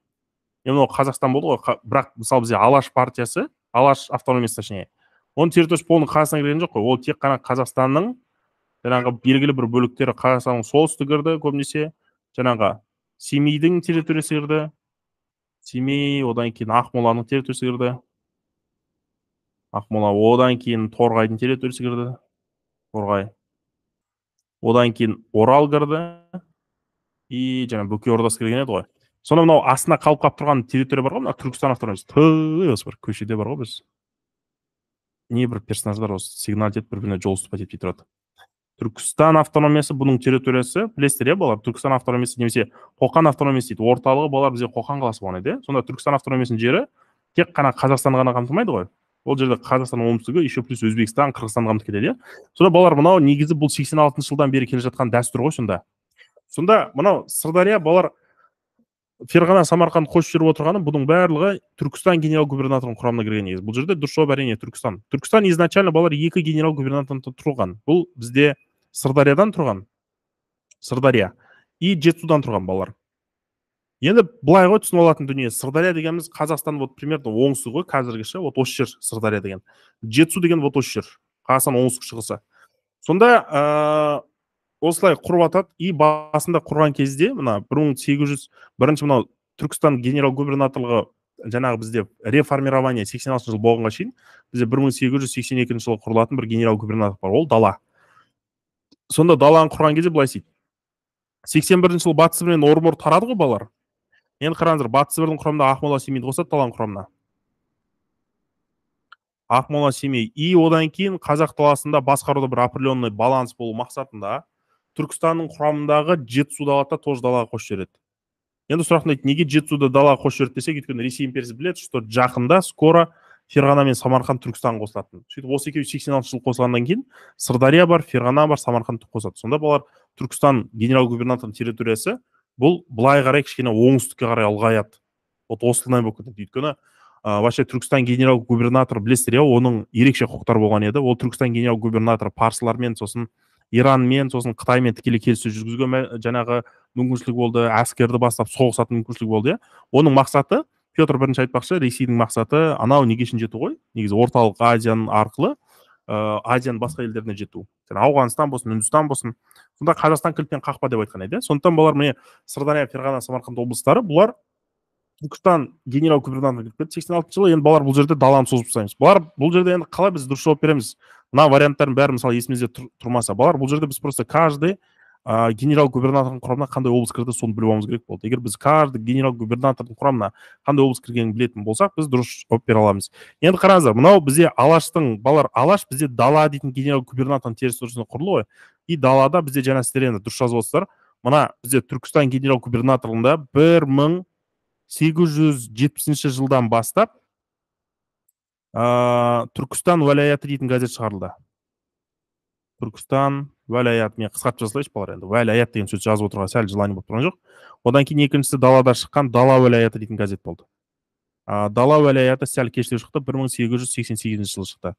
енді ол қазақстан болды ғой бірақ мысалы бізде алаш партиясы алаш автономиясы точнее оның территориясы полный қазақстанға кірген жоқ қой ол тек қана қазақстанның жаңағы белгілі бір бөліктері қазақстанның солтүстігі кірді көбінесе жаңағы семейдің территориясы кірді семей одан кейін ақмоланың территориясы кірді ақмола одан кейін торғайдың территориясы кірді торғай одан кейін орал кірді и жаңа бөкей ордасы кірген еді ғой сонда мынау астына қалып қалып тұрған территория бар ғой мына түркістан автономиясы осы бір көшеде бар ғой біз не бір персонаждар осы сигнал етіп бір біріне жол жолығысып етпей тұрады түркістан автономиясы бұның территориясы білесіздер иә балалар түркістан автономиясы немесе қоқан автономиясы дейді орталығы болар бізде қоқан қаласы болған еді иә сонда түркістан автономиясының жері тек қана қазақстанды ғана қамтымайды ғой ол жерде қазақстан оңтүстігі еще плюс өзбекстан қырғызстан қамтып кетеді иә сонда балалар мынау негізі бұл сексен алтыншы жылдан бері келе жатқан дәстүр ғой сонда сонда мынау сырдария балалар ферғана самарқанд қосып жіберіп отырғаны бұның барлығы түркістан генерал губернаторының құрамына кірген негізі бұл жерде дұрыс жауап әрине түркістан түркістан изначально балалар екі генерал губернатордан тұрған бұл бізде сырдариядан тұрған сырдария и жетісудан тұрған балалар енді былай ғой түсініп алатын дүние сырдария дегеніміз қазақстан вот примерно оңтүстігі ғой қазіргі вот осы жер сырдария деген жетісу деген вот осы жер қазақстан оңтүстік шығысы сонда ә, осылай құрып атады и басында құрған кезде мына бір мың сегіз жүз бірінші мынау түркістан генерал губернаторлығы жаңағы бізде реформирование сексен алтыншы жыл болғанға шейін бізде бір мың сегіз жүз сексен екінші жылы құрылатын бір генерал губернатор бар ол дала сонда даланы құрған кезде былай істейді сексен бірінші жылы батыс пен орынбор тарады ғой балалар енді қараңыздар батыс сібірдің құрамында ақмола семейді қосады даланың құрамына ақмола семей и одан кейін қазақ даласында басқаруда бір определенный баланс болу мақсатында түркістанның құрамындағы жетісуды алады да тоже далаға қосып жібереді енді сұрақ тыңдайды неге жетісуды далаға қосып жібереді десек өйткені ресей империясы біледі что жақында скоро ферғана мен самарқанд түркістан қосылатын сөйтіп осы екеуі сексен алтыншы жылы қосылғаннан кейін сырдария бар ферғана бар самарқанд қосады сонда бұлар түркістан генерал губернаторының территориясы бұл былай қарай кішкене оңтүстікке қарай ұлғаяды вот осындай болып кетеді өйткені вообще түркістан генерал губернаторы білесіздер иә оның ерекше құқықтары болған еді ол түркістан генерал губернаторы парсылармен сосын иранмен сосын қытаймен тікелей келіссөз жүргізуге жаңағы мүмкіншілік болды әскерді бастап соғысатын мүмкіншілік болды иә оның мақсаты петр бірінші айтпақшы ресейдің мақсаты анау неге шейін жету ғой негізі орталық азияның арқылы ә, азияның басқа елдеріне жету жаңағы ауғанстан болсын үндістан болсын сонда қазақстан кілтпен қақпа деп айтқан еді иә. сондықтан бұлар міне сырдария ферғана самарқанд облыстары бұлар түркістан генерал губернатор кіріп кетті сексен алтыншы жылы енді бұлар бұл жерде даланы созып тастаймыз бұлар бұл жерде енді қалай біз дұрыс жауап береміз мына варианттардың бәрі мысалы есімізде тұр, тұрмаса бұлар бұл жерде біз просто каждый ә, генерал губернатордың құрамына қандай облыс кірді соны біліп алуымыз керек болды егер біз каждый генерал губернатордың құрамына қандай облыс кіргенін білетін болсақ біз дұрыс жауап бере аламыз енді қараңыздар мынау бізде алаштың балалар алаш бізде дала дейтін генерал губернатордың территориясында құрылды ғой и далада бізде жаңа сіздер енді дұрыс жазып отырсыздар мына бізде түркістан генерал губернаторлығында бір мың жылдан бастап ә, түркістан уәлаяты дейтін газет шығарылды түркістан уәлаят мен қысқартып салайыншы балалар енді уәлаят деген сөз жазып отырған сәл желание болып тұрған жоқ одан кейін екіншісі далада шыққан дала уәлаяты дейтін газет болды а, дала уәлаяты сәл кештеу шықты бір мың сегіз жүз сексен сегізінші жылы шықты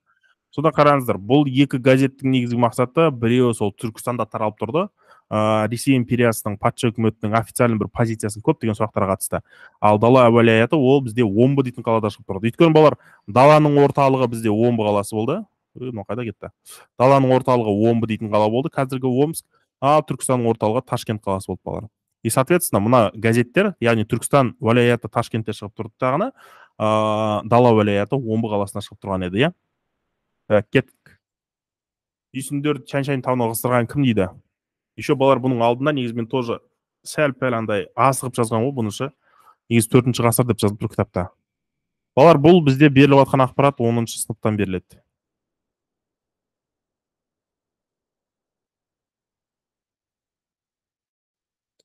сонда қараңыздар бұл екі газеттің негізгі мақсаты біреуі сол түркістанда таралып тұрды ыыы ресей империясының патша үкіметінің официальный бір позициясын деген сұрақтарға қатысты ал дала уәлаяты ол бізде омбы дейтін қалада шығып тұрды өйткені бұлар даланың орталығы бізде омбы қаласы болды мынау қайда кетті даланың орталығы омбы дейтін қала болды қазіргі омск ал түркістанның орталығы ташкент қаласы болды балалар и соответственно мына газеттер яғни түркістан уәлаяты ташкентте шығып тұрды да ғана дала уәлаяты омбы қаласына шығып тұрған еді иә так кеттік үйсіндерді шән шань тауына ығыстырған кім дейді еще балалар бұның алдында негізі мен тоже сәл пәл андай асығып жазған ғой бұны ше негізі төртінші ғасыр деп жазылып тұр кітапта балалар бұл бізде беріліп жатқан ақпарат оныншы сыныптан беріледі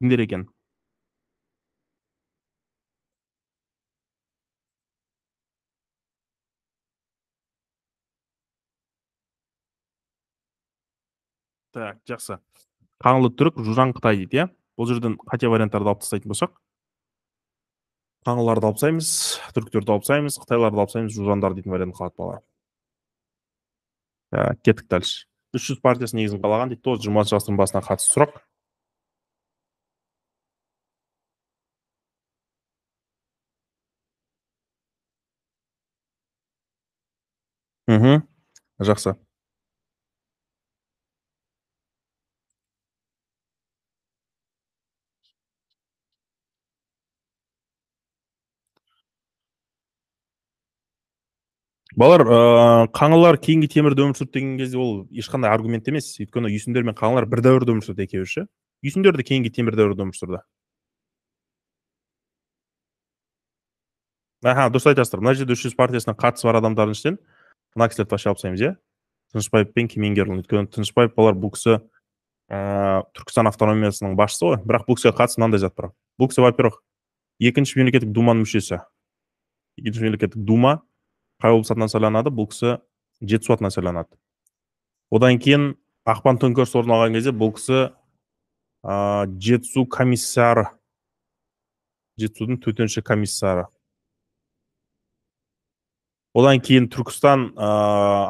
кімдер екен так жақсы қаңлы түрік жужан қытай дейді иә бұл жерден қате варианттарды алып тастайтын болсақ қаңлыларды алып тастаймыз түріктерді алып тастаймыз қытайларды алып тастаймыз жужандар дейтін вариант қалады балалар Кетік кеттік дальше үш жүз партиясы негізін қалаған дейді тоғыз жиырмасыншы ғасырдың басына қатысты сұрақ мхм жақсы Балар, ыыы қаңылар кейінгі темірде өмір сүрді деген кезде ол ешқандай аргумент емес өйткені үйсіндер мен қаңылар бір дәуірде өмір сүрді екеуі ше үйсіндер де кейінгі темір дәуірде өмір сүрді аха дұрыс айтасыздар мына жерде үш жүз партиясына қатысы бар адамдардың ішінен мына кісілерді вообще алып тастаймыз иә тынышбаев пен кемеңгерлін өйткені тынышбаев олар бұл кісі ә, түркістан автономиясының басшысы ғой бірақ бұл кісіге қатысты мынандай зат бар бұл кісі во первых екінші мемлекеттік думаның мүшесі екінші мемлекеттік дума қай облыс атынан сайланады бұл кісі жетісу атынан сайланады одан кейін ақпан төңкерісі орын алған кезде бұл кісі ә, жетісу комиссары жетісудың төтенше комиссары одан кейін түркістан ә,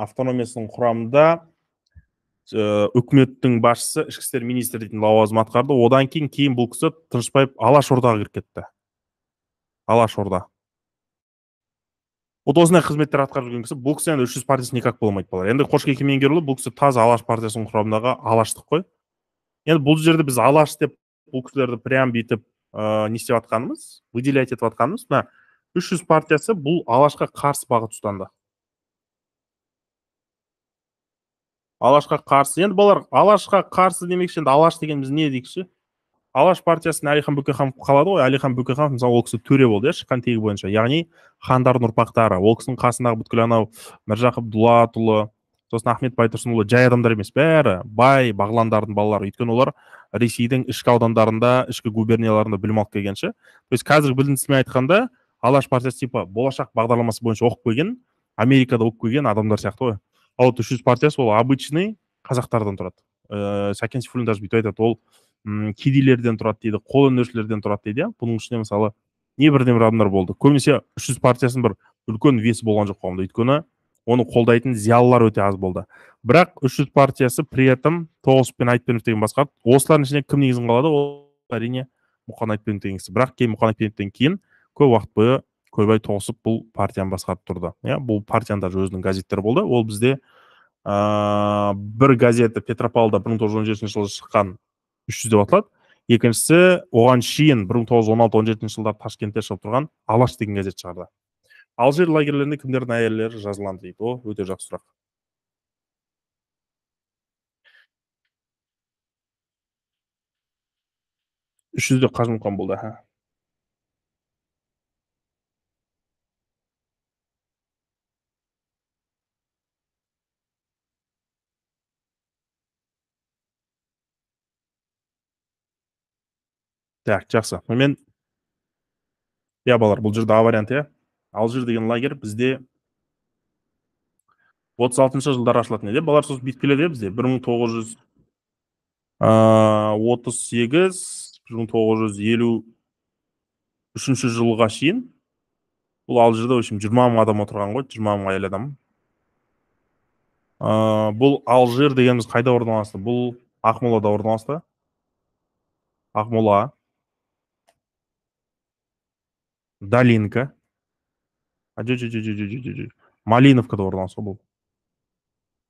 автономиясының құрамында ә, үкіметтің басшысы ішкі істер министрі дейтін лауазым атқарды одан кейін кейін бұл кісі тынышбаев алаш ордаға кіріп кетті алаш орда вот осындай қызметтер атқарып жүрген кісі бұл кісі енді үш жүз партиясы никак болмайды бұлар енді қошкеке меңгерұлы бұл кісі таза алаш партиясының құрамындағы алаштық қой енді бұл жерде біз алаш деп бұл кісілерді прям бүйтіп ыыы ә, не істеп жатқанымыз выделять етіп жатқанымыз мына үш жүз партиясы бұл алашқа қарсы бағыт ұстанды алашқа қарсы енді балар алашқа қарсы демекші енді алаш дегеніміз не дейікші алаш партиясын әлихан бөкейханов қалады ғой әлихан бөкейханов мысалы ол кісі төре болды иә шыққан тегі бойынша яғни хандардың ұрпақтары ол кісінің қасындағы бүткіл анау міржақып дулатұлы сосын ахмет байтұрсынұлы жай адамдар емес бәрі бай бағландардың балалары өйткені олар ресейдің ішкі аудандарында ішкі губернияларында білім алып келген ше то есть қазіргі айтқанда алаш партиясы типа болашақ бағдарламасы бойынша оқып келген америкада оқып келген адамдар сияқты ғой ал үш жүз партиясы ол обычный қазақтардан тұрады ыыы э, ә, сәкен сейфуллин даже бүйтіп айтады ол м кедейлерден тұрады дейді қолөнершілерден тұрады дейді иә бұның ішінде мысалы небірден бір адамдар болды көбінесе үш жүз партиясының бір үлкен весі болған жоқ қоғамда өйткені оны қолдайтын зиялылар өте аз болды бірақ үш жүз партиясы при этом тоғысов пен айтпенов деген басқарды осылардың ішінде кім негізін қалады ол әрине мұқан айтпенов деген кісі бірақ кейін мұқан айтпеновтен кейін көп уақыт бойы көлбай тоғысып бұл партияны басқарып тұрды иә бұл партияның даже өзінің газеттері болды ол бізде ә, бір газеті петропавлда бір мың тоғыз жүз он жетінші жылы шыққан үш жүз деп аталады екіншісі оған шейін бір мың тоғыз жүз он алты он жетінші жылдары ташкентте шығып тұрған алаш деген газет шығарды алжир лагерлерінде кімдердің әйелдері жазылған дейді ол өте жақсы сұрақ үш жүзде қажымұқан болды так жақсы сонымен иә балалар бұл жерде а варианты иә алжир деген лагерь бізде отыз алтыншы жылдары ашылатын еді балалар сосын бүйтіп келеді иә бізде бір мың тоғыз жүз отыз сегіз бір мың тоғыз жүз елу үшінші жылға шейін бұл алжирда в общем жиырма мың адам отырған ғой жиырма мың әйел адам ә, бұл алжир дегеніміз қайда орналасты бұл ақмолада орналасты ақмола долинка а жо жо где, малиновкада бұл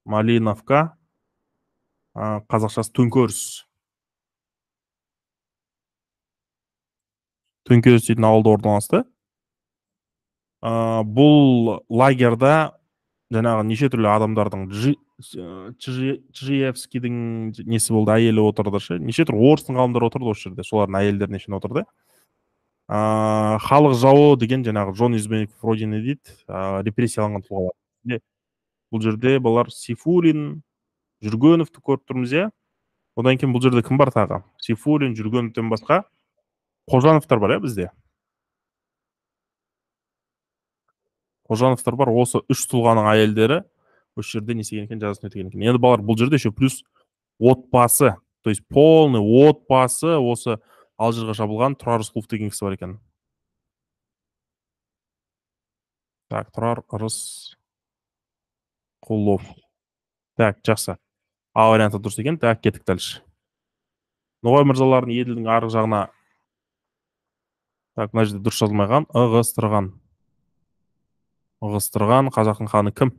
малиновка қазақшасы төңкеріс төңкеріс дейтін ауылда орналасты бұл лагерда жаңағы неше түрлі адамдардың чжиевскийдің несі болды әйелі отырды ше неше түрлі орыстың ғалымдары отырды осы жерде солардың әйелдеріне шейін отырды ыыы халық жауы деген жаңағы Жон Избек родина дейді репрессияланған тұлғалар бұл жерде бұлар сейфуллин жүргеновті көріп тұрмыз иә одан кейін бұл жерде кім бар тағы сейфуллин жүргеновтен басқа қожановтар бар иә бізде қожановтар бар осы үш тұлғаның әйелдері осы жерде не істеген екен жазасын өтеген екен енді балалар бұл жерде еще плюс отбасы то есть полный отбасы осы алжирға жабылған тұрар рысқұлов деген кісі бар екен так тұрар рысқұлов так жақсы а варианты дұрыс екен так кеттік дальше ноғай мырзалардың еділдің арғы жағына так мына жерде дұрыс жазылмай ығыстырған ығыстырған қазақтың ханы кім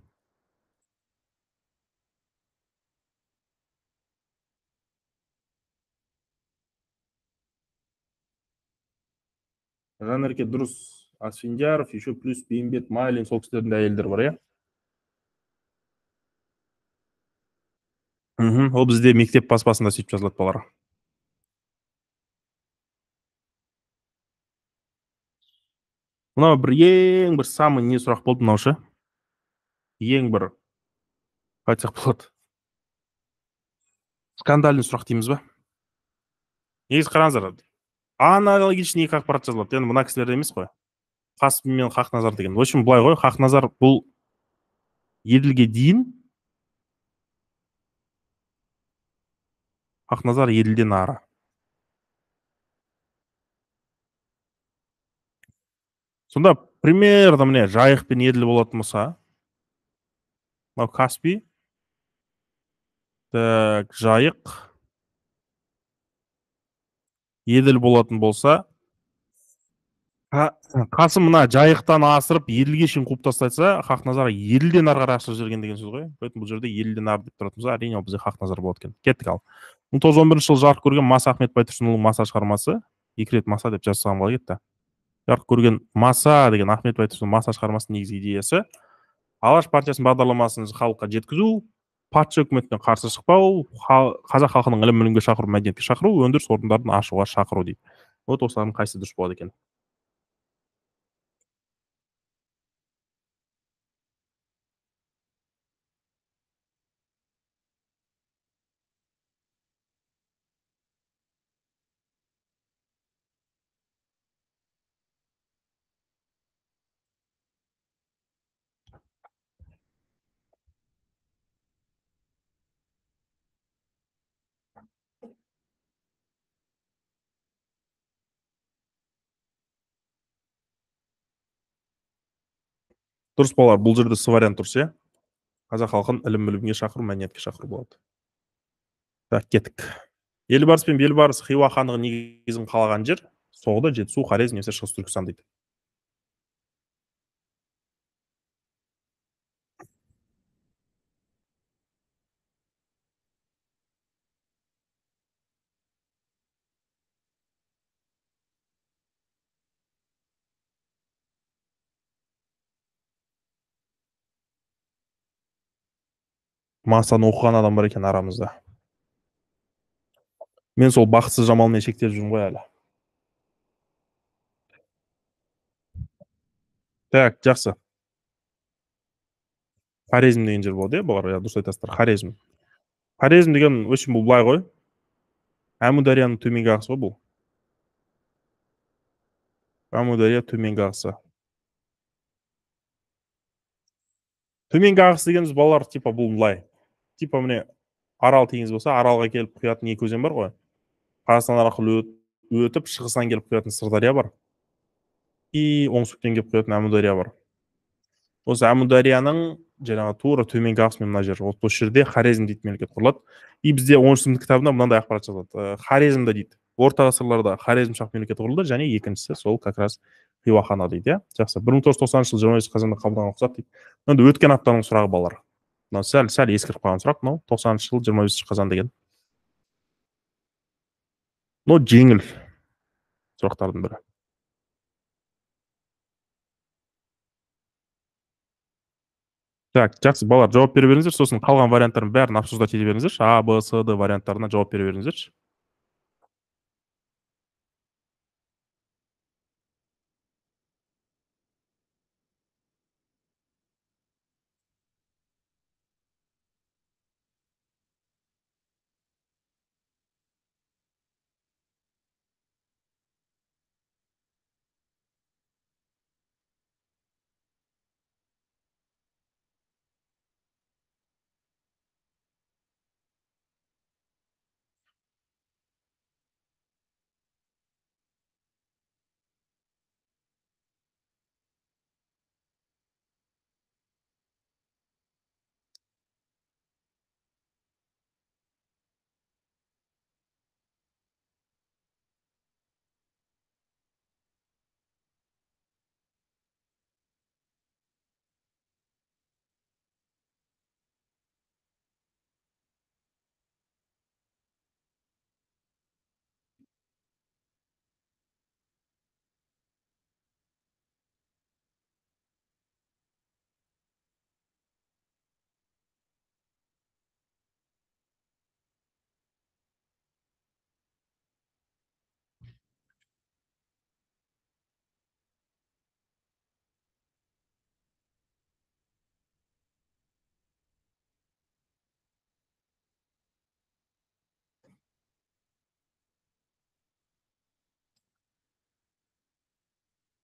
жанерке дұрыс асфендияров еще плюс бейімбет майлин сол кісілердің әйелдері бар иә мхм ол бізде мектеп баспасында сөйтіп жазылады балалар мынау бір ең бір самый не сұрақ болды мынау ең бір қалай айтсақ болады скандальный сұрақ дейміз ба негізі қараңыздар аналогичный екі ақпарат жазылады енді мына кісілерде емес қой қасым мен хақназар деген в общем былай ғой хақназар бұл еділге дейін хақназар еділден ары сонда примерно міне жайық пен еділ болатын болса мынау каспий так жайық еділ болатын болса қасым мына жайықтан асырып еділге шейін қуып тастаса хақназар еділден ары қарай асырып жіберген деген сөз ғой поэтому бұл жерде еділден ары деп тұратын болса әрине ол бізде хақназар болады екен кеттік ал мың тоғыз жүз он бірінші жылы жарық көрген маса ахмет байтұрсынұлының маса шығармасы екі рет маса деп жазсам қалай кетті жарық көрген маса деген ахмет байтұрсынұлы маса шығармасының негізгі идеясы алаш партиясының бағдарламасын халыққа жеткізу патша үкіметіне қарсы шықпау қазақ халқының ілім білімге шақыру мәдениетке шақыру өндіріс орындарын ашуға шақыру дейді вот осылардың қайсысы дұрыс болады екен дұрыс болар бұл жерде с вариант дұрыс иә қазақ халқын ілім білімге шақыру мәдениетке шақыру болады так кеттік елбарыс пен белбарыс хиуа хандығы негізін қалаған жер соғды жетісу хорезм немесе шығыс түркістан дейді Масаны оқыған адам бар екен арамызда мен сол бақытсыз жамалмен шектеліп жүрмін ғой әлі так жақсы хорезм деген жер болады иә бұлар иә дұрыс айтасыздар хорезм хорезм деген в общем бұл былай ғой әмударияның төменгі ағысы ғой бұл әмудария төменгі ағысы төменгі ағыс дегеніміз балалар типа бұл былай типа міне арал теңіз болса аралға келіп құятын екі өзен бар ғой қазақстан арқылы өтіп шығыстан келіп құятын сырдария бар и оңтүстіктен келіп құятын әмудария бар осы әмударияның жаңағы тура төменгі ағысымен мына жер вот осы жерде хорезм дейтін мемлекет құрылады и бізде оныншы сынып кітабында мынандай ақпарат жазады э, хорезмда дейді орта ғасырларда хорезм шақ мемлекеті құрылды және екіншісі сол как раз хиуахана дейді иә жақсы бір мың тоғыз жүз тоқсаныншы жылы жиырма бесінші қазанда қабылданған құжат дейді енді өткен аптаның сұрағы балалар мынау сәл сәл ескіріп қалған сұрақ мынау тоқсаныншы жыл жиырма бесінші қазан деген но жеңіл сұрақтардың бірі так жақсы балалар жауап бере беріңіздерші сосын қалған варианттардың бәрін обсуждать ете беріңіздерші а б с д варианттарына жауап бере беріңіздерші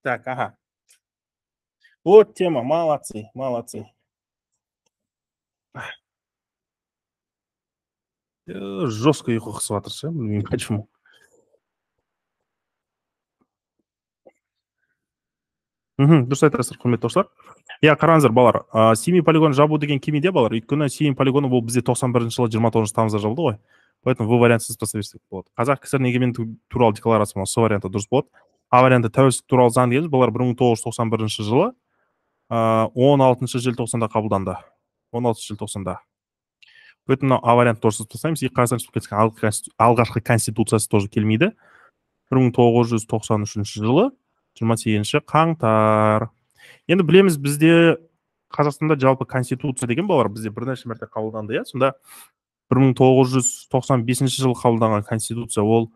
Так, ага. Вот тема. Молодцы, молодцы. Э, Жестко их ұқсыватыршы, білмеймін почему. мхм дұрыс айтасыздар құрметті достар иә қараңыздар балалар семей полигонын жабу деген келмейді иә балалар өйткені семей полигоны ол бізде тоқсан бірінші жылы жиырма тоғызыншы тамызда жабылды ғой поэтому вариант вариантсыз тастап берсек болады қазақ кср егемендігі туралы декларация сол варианты дұрыс болады аварианты тәуелсіздік туралы заң дейміз бұлар бір мың тоғыз жүз тоқсан бірінші жылы он алтыншы желтоқсанда қабылданды он алтыншы желтоқсанда поэтому мынау вариантты тоже жазып тастаймыз и қазақстан республикасының алғашқы конституциясы тоже келмейді бір мың тоғыз жүз тоқсан үшінші жылы жиырма сегізінші қаңтар енді білеміз бізде қазақстанда жалпы конституция деген балалар бізде бірнеше мәрте қабылданды иә сонда бір мың тоғыз жүз тоқсан бесінші жылы қабылданған конституция ол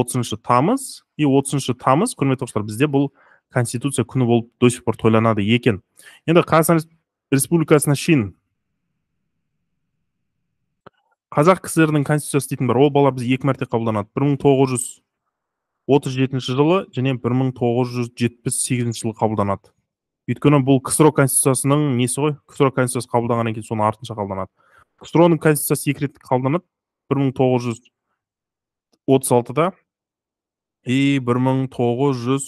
отызыншы тамыз и отызыншы тамыз құрметті достар бізде бұл конституция күні болып до сих пор тойланады екен енді қазақстан республикасына шейін қазақ кср дің конституциясы дейтін бар ол бала бізде екі мәрте қабылданады бір мың тоғыз жүз отыз жетінші жылы және бір мың тоғыз жүз жетпіс сегізінші жылы қабылданады өйткені бұл ксро конституциясының несі ғой ксро конституциясы қабылданғаннан кейін соны артынша қабылданады ксро ның конституциясы екі рет қабылданады бір мың тоғыз жүз отыз алтыда и бір мың тоғыз жүз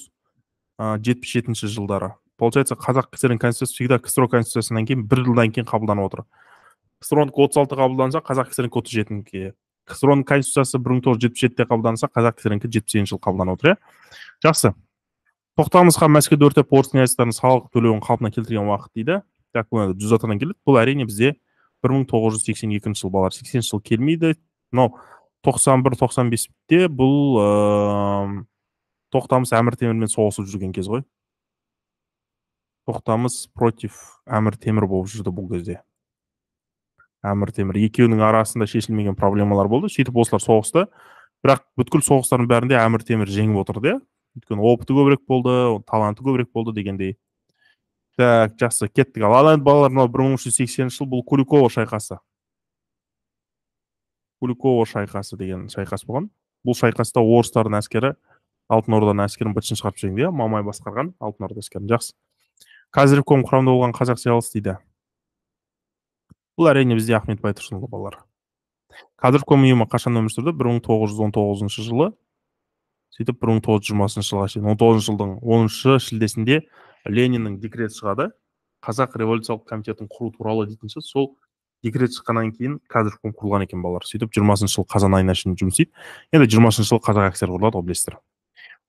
жетпіс жетінші жылдары получается қазақ ксрн конституциясы всегда ксро конституциясынан кейін бір жылдан кейін қабылданып отыр ксронікі отыз алты қабылданса қазақ ксрнікі отыз жетінікі ксро конституциясы бір мың тоғыз жүз жетпіс жетіде қабылданса қазақ ксрнікі жетпіс сегізінші жылы қабылданып отыр иә жақсы тоқтамыс хан мәскеуді өртеп орыс князьтарының салық төлеуін қалпына келтірген уақыт дейді так жүз атадан келеді бұл әрине бізде бір мың тоғыз жүз сексен екінші жыл балалар сексенінші жыл келмейді мынау тоқсан бір тоқсан бесте бұл ә, тоқтамыс әмір темірмен соғысып жүрген кез ғой тоқтамыс против әмір темір болып жүрді бұл кезде әмір темір екеуінің арасында шешілмеген проблемалар болды сөйтіп осылар соғысты бірақ бүткіл соғыстардың бәрінде әмір темір жеңіп отырды иә өйткені опыты көбірек болды таланты көбірек болды дегендей так жақсы кеттік ал балалар мынау бір мың үш жүз сексенінші жыл бұл куликова шайқасы куликово шайқасы деген шайқас болған бұл шайқаста орыстардың әскері алтын орданың әскерін бытшын шығарып жеңді иә мамай басқарған алтын орда әскерін жақсы казревком құрамында болған қазақ зиялысы дейді бұл әрине бізде ахмет байтұрсынұлы балалар козыревком ұйымы қашан өмір сүрді бір мың тоғыз жүз он тоғызыншы жылы сөйтіп бір мың тоғыз жүз жиырмасыншы жылға шейін он тоғызыншы жылдың оныншы шілдесінде лениннің декреті шығады қазақ революциялық комитетін құру туралы дейтін сол екі рет шыққаннан кейін қазір құрылған екен балалар сөйтіп жиырмасыншы жылы қазан айына шейін жұмыс істейді енді жиырмасыншы жылы қазақ акср құрылады ғой білесіздер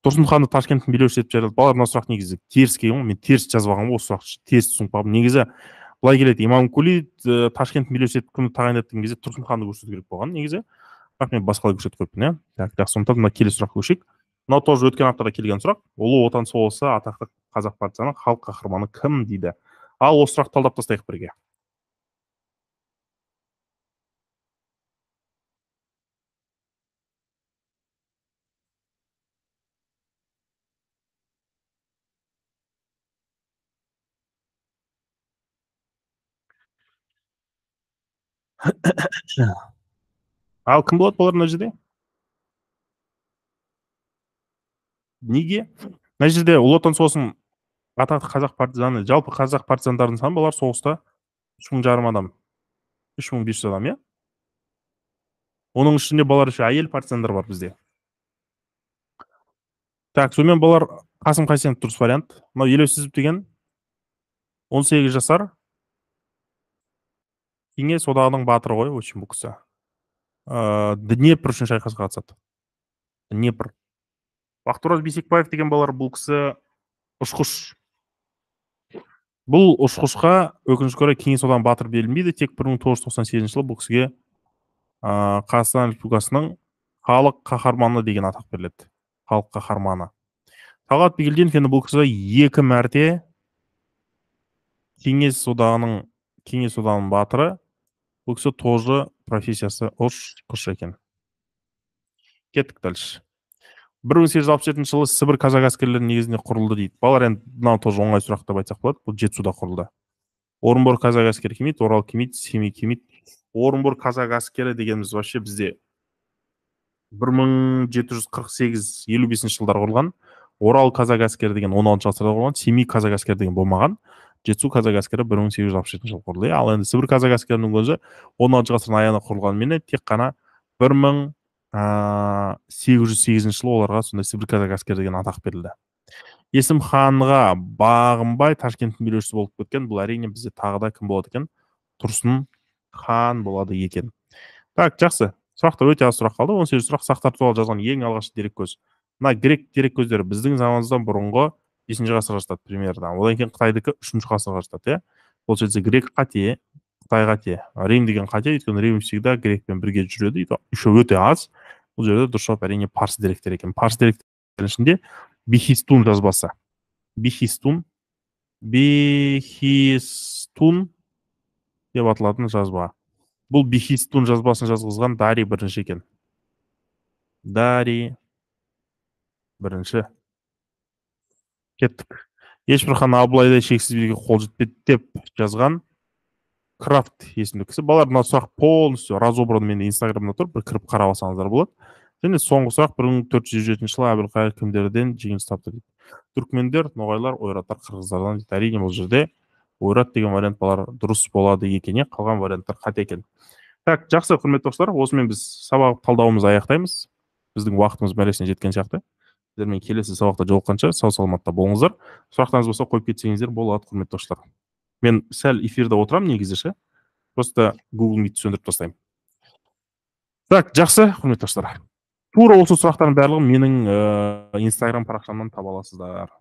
тұрсынханды ташкенттің билеушісі етіп жариялады балалар мына сұрақ негізі теріс келген ғой мен теріс жазып алғанмын ғой осы сұрақты теріс түсініп қалдым негізі былай келеді имамкули э, ташкенттің билеушісі етіп кімді тағайындады деген кезде тұрсынханды көрсету керек болған негізі бірақ мен басқалай көрсетіп қойыппын иә так жақсы сондықтан мына келесі сұраққа көшейік мынау тоже өткен аптада келген сұрақ ұлы отан соғысы атақты қазақ партияның халық қаһарманы кім дейді ал осы сұрақты талдап тастайық бірге ал кім болады бұлар мына жерде неге мына жерде ұлы отан соғысын атақты қазақ партизаны жалпы қазақ партизандарының саны бұлар соғыста үш мың жарым адам үш мың бес жүз адам иә оның ішінде бұлар еще әйел партизандар бар бізде так сонымен бұлар қасым қайсенов дұрыс вариант мынау елеусізов деген 18 жасар кеңес одағының батыры ғой в общем бұл кісі ыыы днепр үшін шайқасқа қатысады днепр бақтыораз бейсекбаев деген балалар бұл кісі ұшқыш бұл ұшқышқа өкінішке орай кеңес одағының батыры берілмейді тек бір мың тоғыз жүз тоқсан сегізінші жылы бұл кісіге ыыы қазақстан республикасының халық қаһарманы деген атақ беріледі халық қаһарманы талғат бегелдинов енді бұл кісі екі мәрте кеңес одағының кеңес одағының батыры бұл кісі тоже профессиясы ұшқыш екен кеттік дальше бір мың сегіз жүз алпыс жетінші жылы сібір казак әскерлері негізінде құрылды дейді балалар енді мынау тоже оңай сұрақ деп айтсақ болады бұл жетісуда құрылды орынбор казак әскері келмейді орал келмейді семей келмейді орынбор казак әскері дегеніміз вообще бізде бір мың жеті жүз қырық сегіз елу бесінші жылдары құрылған орал казак әскері деген он алтыншы ғасырда құрылған семей казак әскері деген болмаған жетісу казак әскері бір мың сегіз жүз алпыс жетінші жылы құрылды иә ал енді сібір казак әскерінің өзі он алтыншы ғасырдың аяғында құрылғанымен тек қана бір мың сегіз жүз сегізінші жылы оларға сондай сібір казак әскері деген атақ берілді есім ханға бағынбай ташкенттің билеушісі болып кеткен бұл әрине бізде тағы да кім болады екен тұрсын хан болады екен так жақсы сұрақтар өте аз сұрақ қалды он сегіз сұрақ сақтар туралы жазған ең алғашқы дереккөз мына грек дереккөздері біздің заманымыздан бұрынғы бесінші ғасырға жатады примерно одан кейін қытайдікі үшінші ғасырға жатады иә получается грек қате қытай қате рим деген қате өйткені рим всегда грекпен бірге жүреді еще өте аз бұл жерде дұрыс жауап әрине парсы деректер екен парсы деректер ішінде бихистун жазбасы бихистун бихистун деп аталатын жазба бұл бихистун жазбасын жазғызған дари бірінші екен дари бірінші кеттік ешбір хан абылайдай шексіз билікке қол жетпеді деп жазған крафт есімді кісі балалар мына сұрақ полностью разобран менің инстаграмда тұр бір кіріп қарап алсаңыздар болады және соңғы сұрақ бір мың төрт жүз елу жетінші жылы әбілқайыр кімдерден жеңіліс тапты дейді түркмендер ноғайлар ойраттар қырғыздардан дейді әрине бұл жерде ойрат деген вариант балалар дұрыс болады екен қалған варианттар қате екен так жақсы құрметті достар осымен біз сабақ талдауымызды аяқтаймыз біздің уақытымыз мәресіне жеткен сияқты сіздермен келесі сабақта жолыққанша сау саламатта болыңыздар сұрақтарыңыз болса қойып кетсеңіздер болады құрметті достар мен сәл эфирде отырамын негізі ше просто гугл мит сөндіріп тастаймын так жақсы құрметті достар тура осы сұрақтардың барлығын менің ыыы э, инстаграм парақшамнан таба аласыздар